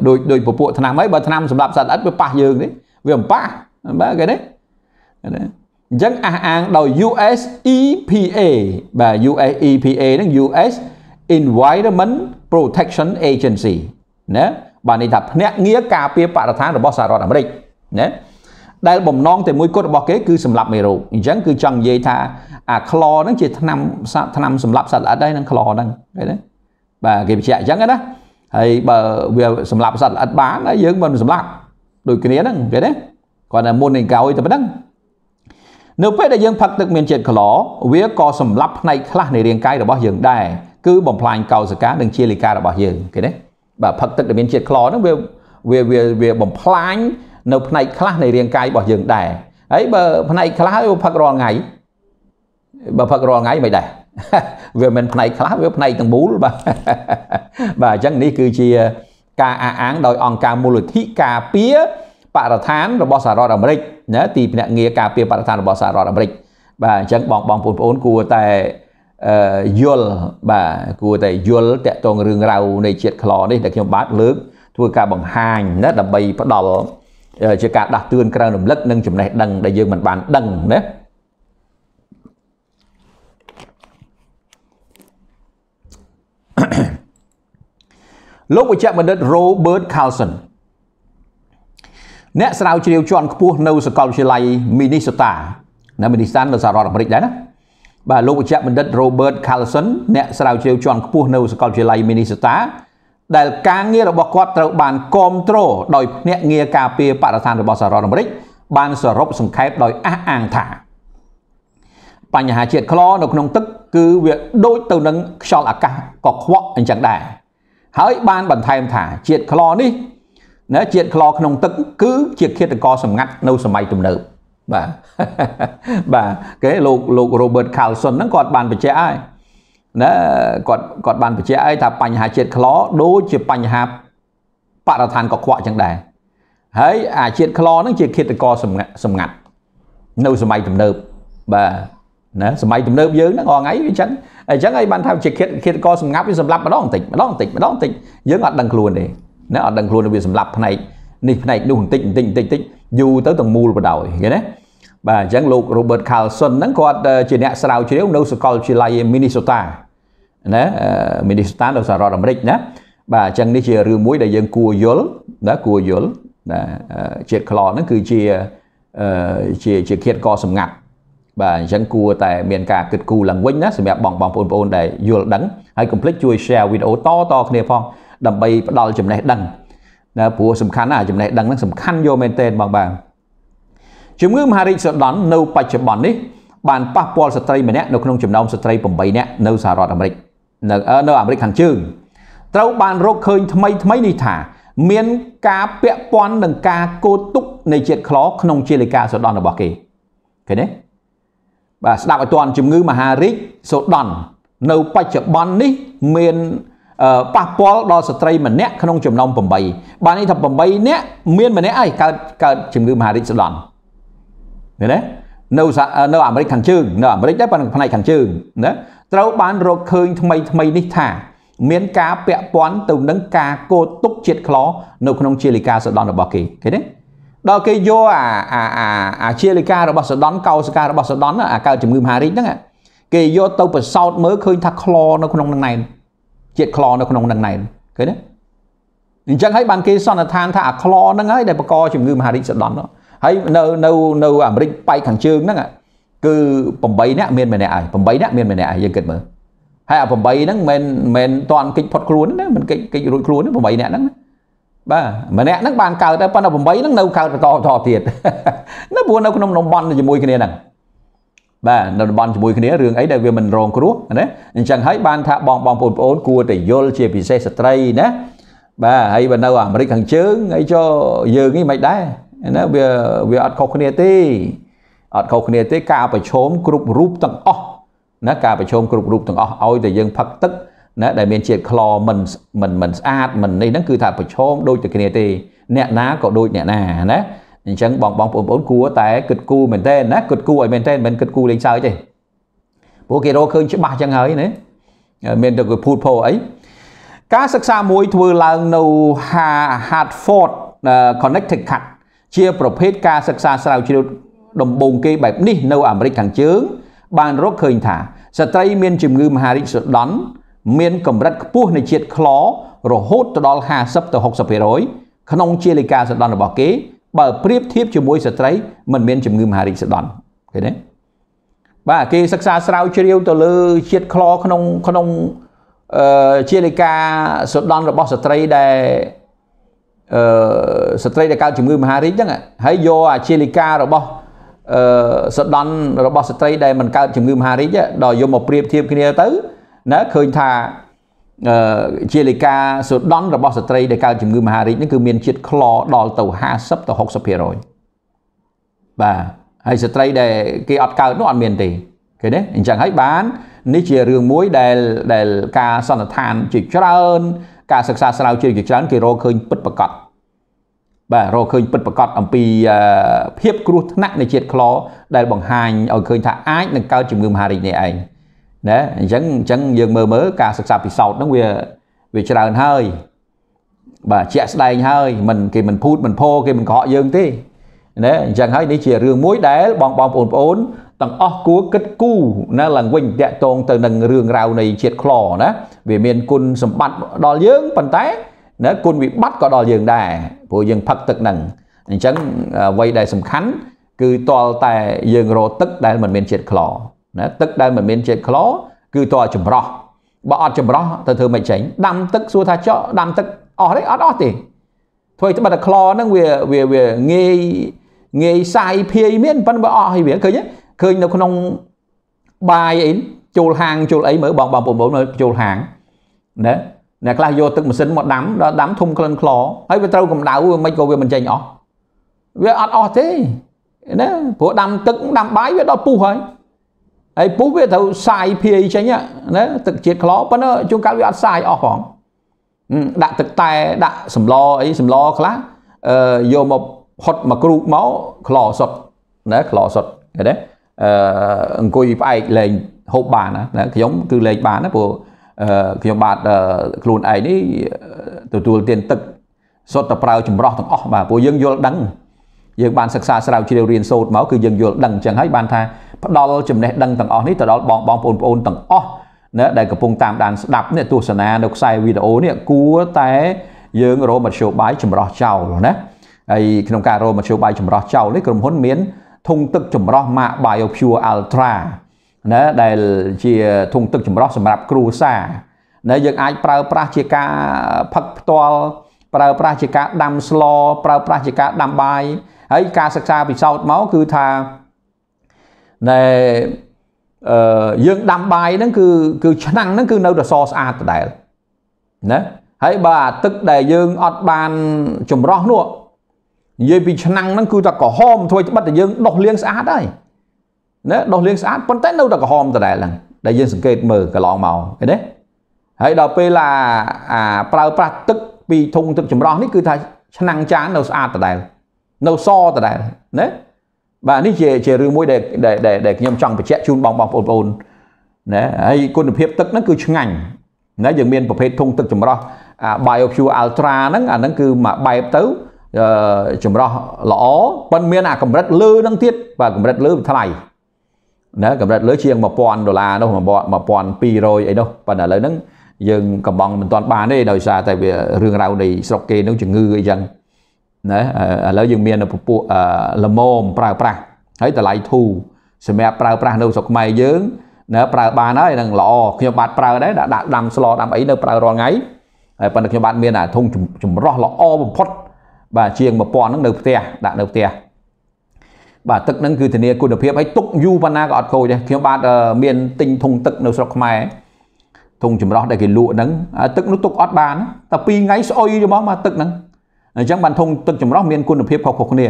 ដូចដូចពពួកថ្នាំអីបើថ្នាំសម្រាប់សត្វល្អិតវាប៉ះយើងនេះវាមិនប៉ះបាទគេនេះអញ្ចឹងអះអាងដោយ US EPA បាទ US EPA ហ្នឹង US Environment Protection Agency ណាបាទនេះថាភ្នាក់ងារការពារបរិស្ថានរបស់សហរដ្ឋអាមេរិកណាដែលបំណងតែមួយគត់របស់គេគឺសម្រាប់មេរោគអញ្ចឹងគឺចង់និយាយថាអាក្លហ្នឹងជាថ្នាំថ្នាំសម្រាប់សត្វល្អិតហើយនឹងក្លហ្នឹងឃើញទេបាទគេបញ្ជាក់អញ្ចឹងណាហើយបើវាសម្លាប់សត្វល្អិតបានហើយយើងមិនសម្លាប់ដូចគ្នាហ្នឹងគេទេគាត់តែមុននឹងកោយតែប៉ុណ្្នឹងនៅពេលដែលយើងផឹកទឹកមានជាតិក្លវាក៏សម្លាប់ផ្នែកខ្លះនៃរាងកាយរបស់យើងដែរគឺបំផ្លាញកោសិកានិងជាលិការបស់យើងគេទេបាទផឹកទឹកដែលមានជាតិក្លហ្នឹងវាវាវាវាបំផ្លាញនៅ ផ្នែកខ្លះនៃរាងកាយរបស់យើងដែរហើយបើផ្នែកខ្លះវាផឹករាល់ថ្ងៃបើផឹករាល់ថ្ងៃមិនដែរវាមិនផ្នែកខ្លះវាផ្នែកទាំងមូលបាទបាទអញ្ចឹងនេះគឺជាការអះអាងដោយអង្គការមូលនិធិការពារបរិស្ថានរបស់សហរដ្ឋអាមេរិកណាទីភ្នាក់ងារការពារបរិស្ថានរបស់សហរដ្ឋអាមេរិក បាទអញ្ចឹងបងបងប្អូនគួរតែយល់បាទគួរតែយល់តកតងរឿងរ៉ាវនៃជាតិខ្លោនេះដែលខ្ញុំបាទលើកធ្វើការបង្ហាញណាដើម្បីផ្ដល់ជាការដាស់តឿនក្រៅរំលឹកនិងចំណេះដឹងដែលយើងមិនបានដឹងណាលោកវេជ្ជបណ្ឌិត Robert Carlson អ្នកស្រាវជ្រាវជាន់ខ្ពស់នៅសាកលវិទ្យាល័យ Minnesota នៅ Minnesota នៅសហរដ្ឋអាមេរិកដែរណាបាទលោកវេជ្ជបណ្ឌិត Robert Carlson អ្នកស្រាវជ្រាវជាន់ខ្ពស់នៅសាកលវិទ្យាល័យ Minnesota ដែល ការងាររបស់គាត់ត្រូវបានគ្រប់គ្រងដោយភ្នាក់ងារការពារបរិស្ថានរបស់សហរដ្ឋអាមេរិក បានសរុបសង្ខេបដោយអះអាងថាបញ្ហាជាតិខ្លោនៅក្នុងទឹក គឺវាដូចទៅនឹងខ្យល់អាកាសកខ្វក់អញ្ចឹងដែរហើយបានបន្ថែមថាជាតិខ្លនេះណាជាតិខ្លក្នុងទឹក គឺជាឃាតករសម្ងាត់នៅសម័យទំនើបបាទបាទគេលោកលោក Robert Carlson ហ្នឹងគាត់បានបញ្ជាក់ហើយណាគាត់គាត់បានបញ្ជាក់ហើយថាបញ្ហាជាតិខ្ល ដូចជាបញ្ហាបរិស្ថានកខ្វក់ចឹងដែរហើយអាជាតិខ្លហ្នឹងជាឃាតករសម្ងាត់សម្ងាត់នៅសម័យទំនើបបាទណាសម័យទំនើបយើងហ្នឹងរាល់ថ្ងៃវាអញ្ចឹងអញ្ចឹងហើយបានថាជាឃាតឃាតករសម្ងាត់វាសម្លាប់ម្ដងបន្តិចម្ដងបន្តិចម្ដងបន្តិចយើងអត់ដឹងខ្លួនទេណាអត់ដឹងខ្លួនវាសម្លាប់ផ្នែកនេះផ្នែកនោះបន្តិចបន្តិចបន្តិចបន្តិចយូរទៅទាំងមូលបដ ாய் ឃើញទេបាទអញ្ចឹងលោក Robert Carlson ហ្នឹងគាត់ជាអ្នកស្រាវជ្រាវនៅសាកលវិទ្យាល័យ Minnesota ណា Minnesota នៅសហរដ្ឋអាមេរិកណាបាទអញ្ចឹងនេះជារឿងមួយដែលយើងគួរយល់ណាគួរយល់ណាជាតិខ្លោហ្នឹងគឺជាជាជាឃាតករសម្ងាត់បាទអញ្ចឹងគួរតែមានការគិតគូរឡើងវិញណាសម្រាប់បងបងប្អូនបងប្អូនដែលយល់ដឹងហើយកុំភ្លេចជួយ share វីដេអូតតគ្នាផងដើម្បីផ្ដល់ចំណេះដឹងណាព្រោះសំខាន់ណាចំណេះដឹងហ្នឹងសំខាន់យកមែនទែនបងបាទជំងឺមហារីកសដន់នៅបច្ចុប្បន្ននេះបានប៉ះពាល់ស្ត្រីម្នាក់នៅក្នុងចំណោមស្ត្រី8នាក់នៅសហរដ្ឋអាមេរិកនៅនៅអាមេរិកខាងជើងត្រូវបានរកឃើញថ្មីថ្មីនេះថាមាន ការពាក់ព័ន្ធនឹងការកោតទុកនៃជាតិខ្លោក្នុងជាលិកាសដន់របស់គេឃើញទេបាទស្ដាប់ឲ្យតាន់ជំងឺមហារីកសូដន់នៅបច្ចុប្បន្ននេះមានប៉ះពាល់ដល់ស្ត្រីម្នាក់ក្នុងចំណោម8បាទនេះថា8នាក់មានម្នាក់ឯងកើតកើតជំងឺមហារីកសូដន់ឃើញទេនៅនៅអាមេរិកខាងជើងនៅអាមេរិកដែរប៉ុន្តែផ្នែកខាងជើងណាត្រូវបានរកឃើញ ថ្មីថ្មីនេះថាមានការពាក់ព័ន្ធទៅនឹងការកោតទុកជាតិខ្លោនៅក្នុងជាលិកាសដន់របស់គេឃើញទេដល់គេយកអាអាអាអាជាលិការបស់សដន់កោសការបស់សដន់អាកើតជំងឺមហារីកហ្នឹងគេយកទៅប្រសោតមើលឃើញ ថាខ្លនៅក្នុងនឹងណែនជាតិខ្លនៅក្នុងនឹងណែនឃើញទេអញ្ចឹងហើយបានគេសន្និដ្ឋានថាអាខ្លហ្នឹងហើយដែលបង្កជំងឺមហារីកសដន់ហើយនៅនៅនៅអាមេរិកប៉ៃខាងជើងហ្នឹងគឺ8នាក់មានម្នាក់ហើយ8នាក់មានម្នាក់ហើយយើងគិតមើលហើយអា8ហ្នឹងមិនមិនតាន់គេចផុតខ្លួនទេមិនគេចគេចរួចខ្លួនទេ8នាក់ហ្នឹងណាបាទម្នាក់ហ្នឹងបានកើតតែប៉ុន្តែ8ហ្នឹងនៅកើតបន្តបន្តទៀតនៅព្រោះនៅក្នុងតំបន់ជាមួយគ្នាហ្នឹងបាទនៅតំបន់ជាមួយគ្នារឿងអីដែលវាមិនរងគ្រោះណាអញ្ចឹងហើយបានថាបងបងប្អូនប្អូនគួរតែយល់ជាពិសេសស្ត្រីណាបាទហើយបើនៅអាមេរិកខាងជើងអីចុះយើងនេះមិនដែរណាវាវាអត់ខុសគ្នាទេអត់ខុសគ្នាទេការប្រឈមគ្រប់រូបទាំងអស់ណាការប្រជុំគ្រប់រូបទាំងអស់ឲ្យតែយើងផឹកទឹកណាដែលមានជាតិខ្លមិនមិនមិនស្អាតមិននេះហ្នឹងគឺថាប្រឈមដូចតែគ្នាទេអ្នកណាក៏ដូចអ្នកណាណាអញ្ចឹងបងបងបងប្អូនគួរតែគិតគូរមែនតើណាគិតគូរឲ្យមែនតើមិនគិតគូរលេងសើចទេព្រោះគេរកឃើញច្បាស់ចឹងហើយណាមានតែគេភូតភោអីការសិក្សាមួយធ្វើឡើងនៅ Hartford Connecticut ជាប្រភេទការសិក្សាស្រាវជ្រាវដំបូងគេបែបនេះ នៅអាមេរិកខាងជើងបានរកឃើញថា ស្ត្រីមានជំងឺមហារីកសូដន់មាន កម្រិតខ្ពស់នៃជាតិខ្លររហូតទៅដល់50ទៅ60%ក្នុងជាលិកាសដន់របស់គេ បើប្រៀបធៀបជាមួយស្ត្រី មិនមានជំងឺមហារីកសដន់ឃើញទេបាទគេសិក្សាស្រាវជ្រាវទៅលើជាតិខ្លរក្នុងក្នុងអឺជាលិកាសដន់របស់ស្ត្រី ដែលអឺស្ត្រីដែលកើតជំងឺមហារីកហ្នឹងហើយយកអាជាលិការបស់អឺសដន់របស់ស្ត្រីដែលមិនកើតជំងឺមហារីកដល់យកមកប្រៀបធៀបគ្នាទៅណាឃើញថាជាលេខាសូដន់របស់ស្ត្រីដែលកើតជំងឺមហារីកនេះគឺមានជាតិខ្លដល់ទៅ50ទៅ60%បាទហើយស្ត្រីដែលគេអត់កើតនោះអត់មានទេឃើញទេអញ្ចឹងហើយបាន នេះជារឿងមួយដែលដែលការសន្និដ្ឋាន ជាច្រើន ការសិក្សាស្រាវជ្រាវជាច្រើនគេរកឃើញពិតប្រាកដបាទរកឃើញពិតប្រាកដអំពីភាព គ្រោះថ្នាក់នៃជាតិខ្លដែលបង្ហាញឲ្យឃើញថាអាចនឹងកើតជំងឺមហារីកនេះឯងណាអញ្ចឹងអញ្ចឹងយើងមើលមើលការសិក្សាពិសោធន៍ហ្នឹងវាវាច្រើនហើយបាទជាក់ស្ដែងហើយមិនគេមិនភូតមិនភោគេមិនកុហកយើងទេណាអញ្ចឹងហើយនេះជារឿងមួយដែល បងបងបងប្អូនទាំងអស់គួរគិតគូរណាឡើងវិញតាក់ទងទៅនឹងរឿងរ៉ាវនៃជាតិខ្លណាវាមានគុណសម្បត្តិដល់យើងប៉ុន្តែណាគុណវិបត្តិក៏ដល់យើងដែរព្រោះយើងផឹកទឹកហ្នឹងអញ្ចឹងអ្វីដែលសំខាន់គឺតលតែយើងរកទឹកដែលមិនមានជាតិខ្លោណាទឹកដែលមិនមានជាតិក្លគឺតើចម្រោះបើអត់ចម្រោះទៅធ្វើមិនចេញដាំទឹកសួរថាចកដាំទឹកអស់ទេអត់អស់ទេធ្វើតែបាត់តែក្លហ្នឹងវាវាវាងាយងាយសាយភាយមានប៉ុន្តែបើអស់ហើយវាឃើញឃើញនៅក្នុងបាយអីចូលហាងចូលអីមើលបងបងប្អូនមើលចូលហាងណាអ្នកខ្លះយកទឹកម៉ាស៊ីនមកដាំដល់ដាំធុំក្លិនខ្លោហើយវាត្រូវកម្ដៅវាមិនក៏វាមិនចេញអស់វាអត់អស់ទេណាព្រោះដាំទឹកដាំបាយវាដល់ពុះហើយហើយពុះវាត្រូវសាយភាយចេញណាទឹកជាតិខ្លោប៉ុន្តែជួនកាលវាអត់សាយអស់ផងដាក់ទឹកតែដាក់សម្លអីសម្លខ្លះអឺយកមកហត់មកគ្រូបមកខ្លោសុតណាខ្លោសុតឃើញទេអឺអង្គុយផ្អែកលេងហូបបានណាខ្ញុំគឺលេងបានណាព្រោះខ្ញុំបាទខ្លួនឯងនេះទទួលទានទឹក សុទ្ធតែប្រើចម្រោះទាំងអស់បាទព្រោះយើងយល់ដឹងយើងបានសិក្សាស្រាវជ្រាវរៀនសូត្រមកគឺយើងយល់ដឹងអញ្ចឹងហើយបានថាផ្ដល់ចំណេះដឹងទាំងអស់នេះទៅដល់បងបងប្អូនទាំងអស់ណាដែលកំពុងតាមដានស្ដាប់នេះទស្សនានៅខ្សែវីដេអូនេះគួរតែយើងរកមធ្យោបាយចម្រោះចោលណាហើយក្នុងការរកមធ្យោបាយចម្រោះចោលនេះក្រុមហ៊ុនមានធុងទឹកចម្រោះ Mac BioPure Ultra ណាដែលជាធុងទឹកចម្រោះសម្រាប់គ្រួសារណាយើងអាចប្រើប្រាស់ជាការផឹកផ្ទាល់ប្រើប្រាស់ជាការដាំស្លប្រើប្រាស់ជាការដាំបាយហើយការសិក្សាពិសោធន៍មកគឺថាដែលអឺយើងដាំបាយហ្នឹងគឺគឺឆ្នាំងហ្នឹងគឺនៅតែសស្អាតដដែលណាហើយបើអាទឹកដែលយើងអត់បានចម្រោះនោះនិយាយពីឆ្នាំងហ្នឹងគឺតែក្រហមធ្វើត្បិតតែយើងដោះលាងស្អាតហើយណាដោះលាងស្អាតប៉ុន្តែនៅតែក្រហមដដែលហ្នឹងដែលយើងសង្កេតមើលកន្លងមកឃើញទេហើយដល់ពេលអាអាប្រើប្រាស់ទឹកពីធុងទឹកចម្រោះនេះគឺថាឆ្នាំងចាននៅស្អាតដដែលនៅសតដែលណាបាទនេះជាជារឿងមួយដែលដែលខ្ញុំចង់បញ្ជាក់ជូនបងបងប្អូនណាហើយគុណភាពទឹកហ្នឹងគឺឆ្ងាញ់ណាយើងមានប្រភេទធុងទឹកចម្រោះ BioPure Ultra ហ្នឹងអាហ្នឹងគឺមួយបែបទៅចម្រោះល្អប៉ុន្តែមានអាកម្រិតលើហ្នឹងទៀតបាទកម្រិតលើវាថ្លៃណាកម្រិតលើជាង1000ដុល្លារនោះ1200អីនោះប៉ុន្តែឥឡូវហ្នឹងយើងកំងមិនទាន់បានទេដោយសារតែវារឿងរ៉ាវនៃស្រុកគេនឹងជំងឺអីចឹងណាឥឡូវយើងមានពពួកលមមប្រើប្រាស់ហើយតម្លៃធូរសម្រាប់ប្រើប្រាស់នៅស្រុកខ្មែរយើងណាប្រើបានហើយនឹងល្អខ្ញុំបាទប្រើដែរដាក់ដាំស្លដាំអីនៅប្រើរាល់ថ្ងៃហើយប៉ុន្តែខ្ញុំបាទមានអាធុងចម្រោះល្អបំផុត បាទជាង1000ហ្នឹងនៅផ្ទះដាក់នៅផ្ទះបាទទឹកហ្នឹងគឺធានាគុណភាពហើយទុកយូរប៉ុណ្ណាក៏អត់ខូចដែរខ្ញុំបាទមាន ទិញធុងទឹកនៅស្រុកខ្មែរធុងចម្រោះដែលគេលក់ហ្នឹងទឹកនោះទុកអត់បានតែ2ថ្ងៃស្អុយហ្មងមកទឹកហ្នឹងអញ្ចឹងបានធុងទឹកចម្រោះមានគុណភាពខុសៗគ្នា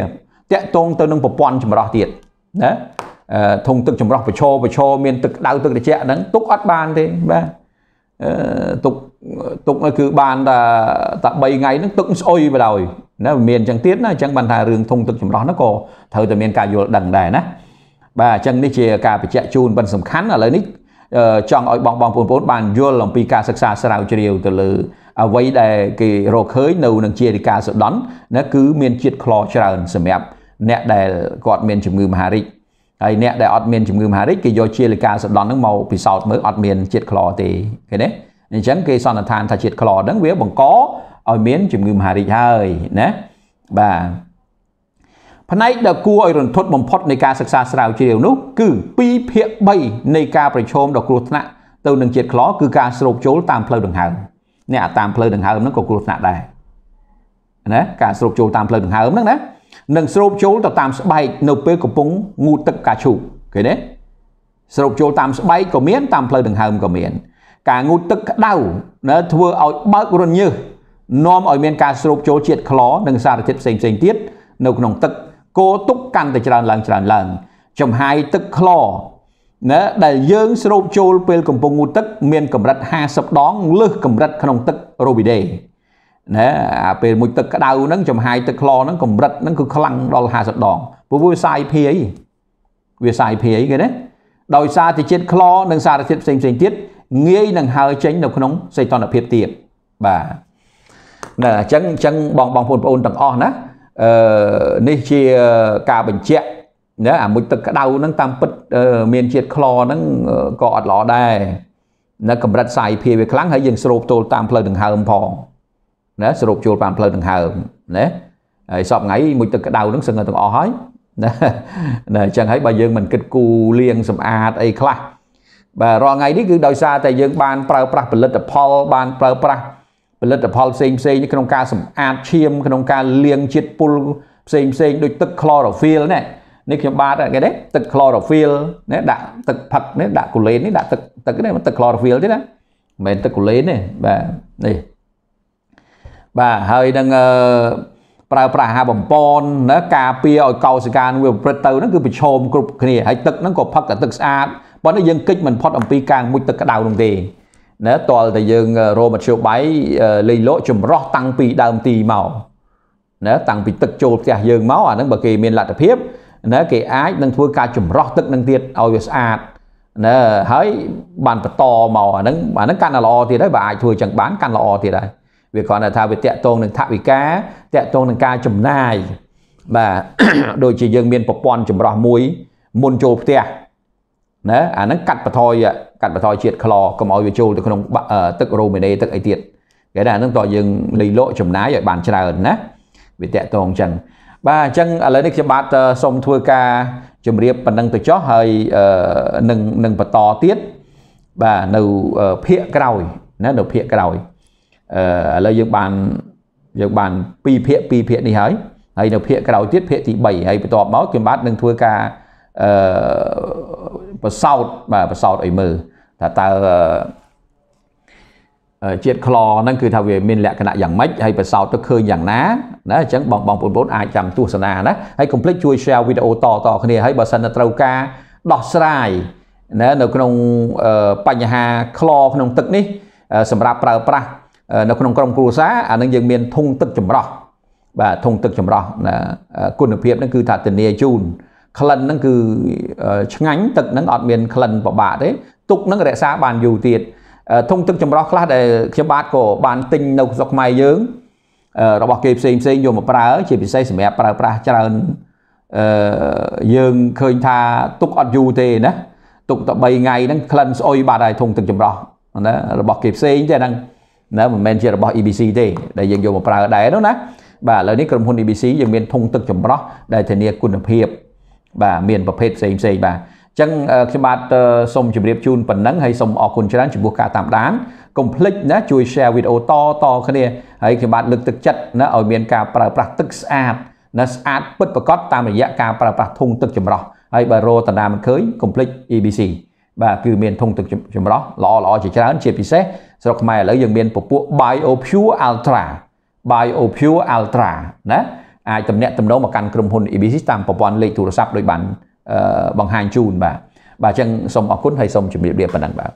តាក់ទងទៅនឹងប្រព័ន្ធចម្រោះទៀតណាធុងទឹកចម្រោះប្រឈប្រឈមានទឹកដៅទឹកត្រជាក់ហ្នឹងទុកអត់បានទេបាទទុកទុកគឺបានតែតែ3ថ្ងៃហ្នឹងទឹកស្អុយបណ្ដោយណាមានអញ្ចឹងទៀតណាអញ្ចឹងបានថារឿងធុងទឹកចម្រោះហ្នឹងក៏ត្រូវតែមានការយល់ដឹងដែរណាបាទអញ្ចឹងនេះជាការបញ្ជាក់ជូនប៉ុនសំខាន់ឥឡូវនេះចង់ឲ្យបងបងប្អូនៗបានយល់អំពីការសិក្សាស្រាវជ្រាវទៅលើអ្វីដែលគេរកឃើញនៅនឹងជារិកាសូដន់ណាគឺមានជាតិខ្លច្រើនសម្រាប់អ្នកដែលគាត់មានជំងឺមហារីកហើយអ្នកដែលអត់មានជំងឺមហារីកគេយកជាលិកាសដន់ហ្នឹងមកពិសោធន៍មើលអត់មានជាតិខ្លទេឃើញទេអញ្ចឹងគេសន្និដ្ឋានថាជាតិខ្លហ្នឹងវាបង្កឲ្យមានជំងឺមហារីកហើយណាបាទផ្នែកដែលគួរឲ្យរន្ធត់បំផុតនៃការសិក្សាស្រាវជ្រាវនោះគឺ2ភាគ3នៃការប្រឈមដល់គ្រោះថ្នាក់ទៅនឹងជាតិខ្លគឺការស្រូបចូលតាមផ្លូវដង្ហើមអ្នកតាមផ្លូវដង្ហើមហ្នឹងក៏គ្រោះថ្នាក់ដែរណាការស្រូបចូលតាមផ្លូវដង្ហើមហ្នឹងណានឹងស្រូបចូលទៅតាមស្បែកនៅពេលកំពុងងូតទឹកកាឈូកឃើញទេស្រូបចូលតាមស្បែកក៏មានតាមផ្លូវដង្ហើមក៏មាន ការងូតទឹកក្តៅណាធ្វើឲ្យបើករញើសនាំឲ្យមានការស្រូបចូលជាតិខ្លនិងសារធាតុផ្សេងផ្សេងទៀតនៅក្នុងទឹកគោទុកកាន់តែច្រើនឡើងច្រើនឡើង ចំហាយទឹកខ្លោណាដែលយើង ស្រូបចូលពេលកំពុងងូតទឹក មានកម្រិត50ដង លើសកម្រិតក្នុងទឹករ៉ូប៊ីដេណាអាពេលមួយទឹកក្តៅហ្នឹងចំហាយទឹកខ្លោហ្នឹងកម្រិតហ្នឹងគឺខ្លាំងដល់50ដងព្រោះវាសាយភាយវាសាយភាយគេណាដោយសារតែជាតិខ្លោនិងសារធាតុផ្សេងផ្សេងទៀតងាយនឹងហើរចេញនៅក្នុងសីតុណ្ហភាពទាបបាទណាអញ្ចឹងអញ្ចឹងបងបងប្អូនទាំងអស់ណាអឺនេះជាការបញ្ជាក់ណាអាមួយទឹកក្តៅហ្នឹងតាមពិតមានជាតិខ្លហ្នឹងក៏អត់ល្អដែរណាកម្រិតសាយភាវាខ្លាំងហើយយើងស្រូបចូលតាមផ្លូវដង្ហើមផងណាស្រូបចូលតាមផ្លូវដង្ហើមណាហើយសពថ្ងៃមួយទឹកក្តៅហ្នឹងសឹងតែទាំងអស់ហើយណាណាអញ្ចឹងហើយបើយើងមិនគិតគូរលាងសម្អាតអីខ្លះបាទរាល់ថ្ងៃនេះគឺដោយសារតែយើង បានប្រើប្រាស់ផលិតផលបានប្រើប្រាស់ផលិតផលផ្សេងផ្សេង ក្នុងការសម្អាតឈាមក្នុងការលាងជាតិពុលផ្សេងផ្សេងដូចទឹក chlorophyll ណានេះខ្ញុំបាទគេទេទឹក chlorophyll នេះដាក់ទឹកផឹកនេះដាក់កូឡេននេះដាក់ទឹកទឹកនេះទឹក chlorophyll ទេណាមិនមែនទឹកកូឡេនទេបាទនេះបាទហើយនឹងប្រើប្រាស់អាហារបំពន់ណាការពារឲ្យកោសិកានឹងវាប្រព្រឹត្តទៅហ្នឹងគឺប្រឈមគ្រប់គ្នាហើយទឹកហ្នឹងក៏ផឹកតែទឹកស្អាតប៉ុន្តែយើងគិតមិនផុតអំពីការមុជទឹកក្តៅនោះទេណាតលតែយើងរោមធ្យោបាយលេងលក់ចម្រោះតាំងពីដើមទីមកណាតាំងពីទឹកចូលផ្ទះយើងមកអាហ្នឹងបើគេមានលទ្ធភាពណាគេអាចនឹងធ្វើការចម្រោះទឹកនឹងទៀតឲ្យវាស្អាតណាហើយបានបន្តមកអាហ្នឹងអាហ្នឹងកាន់តែល្អទៀតហើយបើអាចធ្វើចឹងបានកាន់ល្អទៀតហើយវាគ្រាន់តែថាវាតកតងនឹងថវិកាតកតងនឹងការចំណាយបាទដូចជាយើងមានប្រព័ន្ធចម្រោះមួយមុនចូលផ្ទះណាអាហ្នឹងកាត់បន្ថយកាត់បន្ថយជាតិខ្លកុំឲ្យវាចូលទៅក្នុងទឹករ៉ូមីណេទឹកអីទៀតគេថាអាហ្នឹងតើយើងលៃលក់ចំណាយឲ្យបានច្រើនណាវាតកតងចឹងបាទអញ្ចឹងឥឡូវនេះខ្ញុំបាទសូមធ្វើការជម្រាបប៉ុណ្ណឹងទៅចុះហើយនឹងនឹងបន្តទៀតបាទនៅភាកក្រោយណានៅភាកក្រោយអឺឥឡូវយើងបានយើងបាន2ភាក2ភាកនេះហើយហើយ នៅភាកក្រោយទៀតភាកទី3ហើយបន្ទាប់មកខ្ញុំបាទនឹងធ្វើការអឺប្រសោតបាទប្រសោតឲ្យមើលថាតើជាតិខ្លហ្នឹងគឺថាវាមានលក្ខណៈយ៉ាងម៉េចហើយប្រសោតទៅឃើញយ៉ាងណាណាអញ្ចឹងបងបងប្អូនអាចចាំទស្សនាណាហើយកុំភ្លេចជួយ share វីដេអូតតគ្នាហើយបើសិនតែត្រូវការដោះស្រាយណានៅក្នុងបញ្ហាខ្លក្នុងទឹកនេះ សម្រាប់ប្រើប្រាស់នៅក្នុងក្រុមគ្រួសារអានឹងយើងមាន ធុងទឹកចម្រោះបាទធុងទឹកចម្រោះគុណភាពហ្នឹងគឺថាធានាជូនក្លិនហ្នឹងគឺឆ្ងាញ់ទឹកហ្នឹងអត់មានក្លិនពិបាកទេទុកហ្នឹងរក្សាបានយូរទៀតធុងទឹកចម្រោះខ្លះដែលខ្ញុំបាទក៏បានទិញនៅស្រុកខ្មែរយើងរបស់គេផ្សេងផ្សេងយកមកប្រើជាពិសេសសម្រាប់ប្រើប្រាស់ច្រើនអឺយើងឃើញថាទុកអត់យូរទេណាទុកតែ3ថ្ងៃហ្នឹងក្លិនស្អុយបាត់ហើយធុងទឹកចម្រោះណារបស់គេផ្សេងទេហ្នឹងណាមិនមែនជារបស់ EBC ទេដែលយើងយកមកប្រើដែរនោះណាបាទឥឡូវនេះក្រុមហ៊ុន EBC យើងមានធុងទឹកចម្រោះដែលធានាគុណភាព បាទមានប្រភេទផ្សេងផ្សេងបាទចឹងខ្ញុំបាទសូមជម្រាបជូនប៉ុណ្ណឹងហើយសូមអរគុណច្រើនចំពោះការតាមដានកុំភ្លេចណាជួយ share វីដេអូតតគ្នាហើយខ្ញុំបាទលើកទឹកចិត្តណាឲ្យមានការប្រើប្រាស់ទឹកស្អាតណាស្អាតពិតប្រាកដតាមរយៈការប្រើប្រាស់ធុងទឹកចម្រោះហើយបើរកតាណាមិនឃើញកុំភ្លេច EBC បាទគឺមានធុងទឹកចម្រោះល្អល្អជាច្រើនជាពិសេសស្រុកខ្មែរឥឡូវយើងមានពពួក BioPure Ultra BioPure Ultra ណាអាចតំណាក់តំណងមកកាន់ក្រុមហ៊ុន EBC តាមប្រព័ន្ធលេខទូរស័ព្ទដូចបានបង្ហាញជូនបាទបាទអញ្ចឹងសូមអរគុណហើយសូមជម្រាបលាប៉ុណ្ណឹងបាទ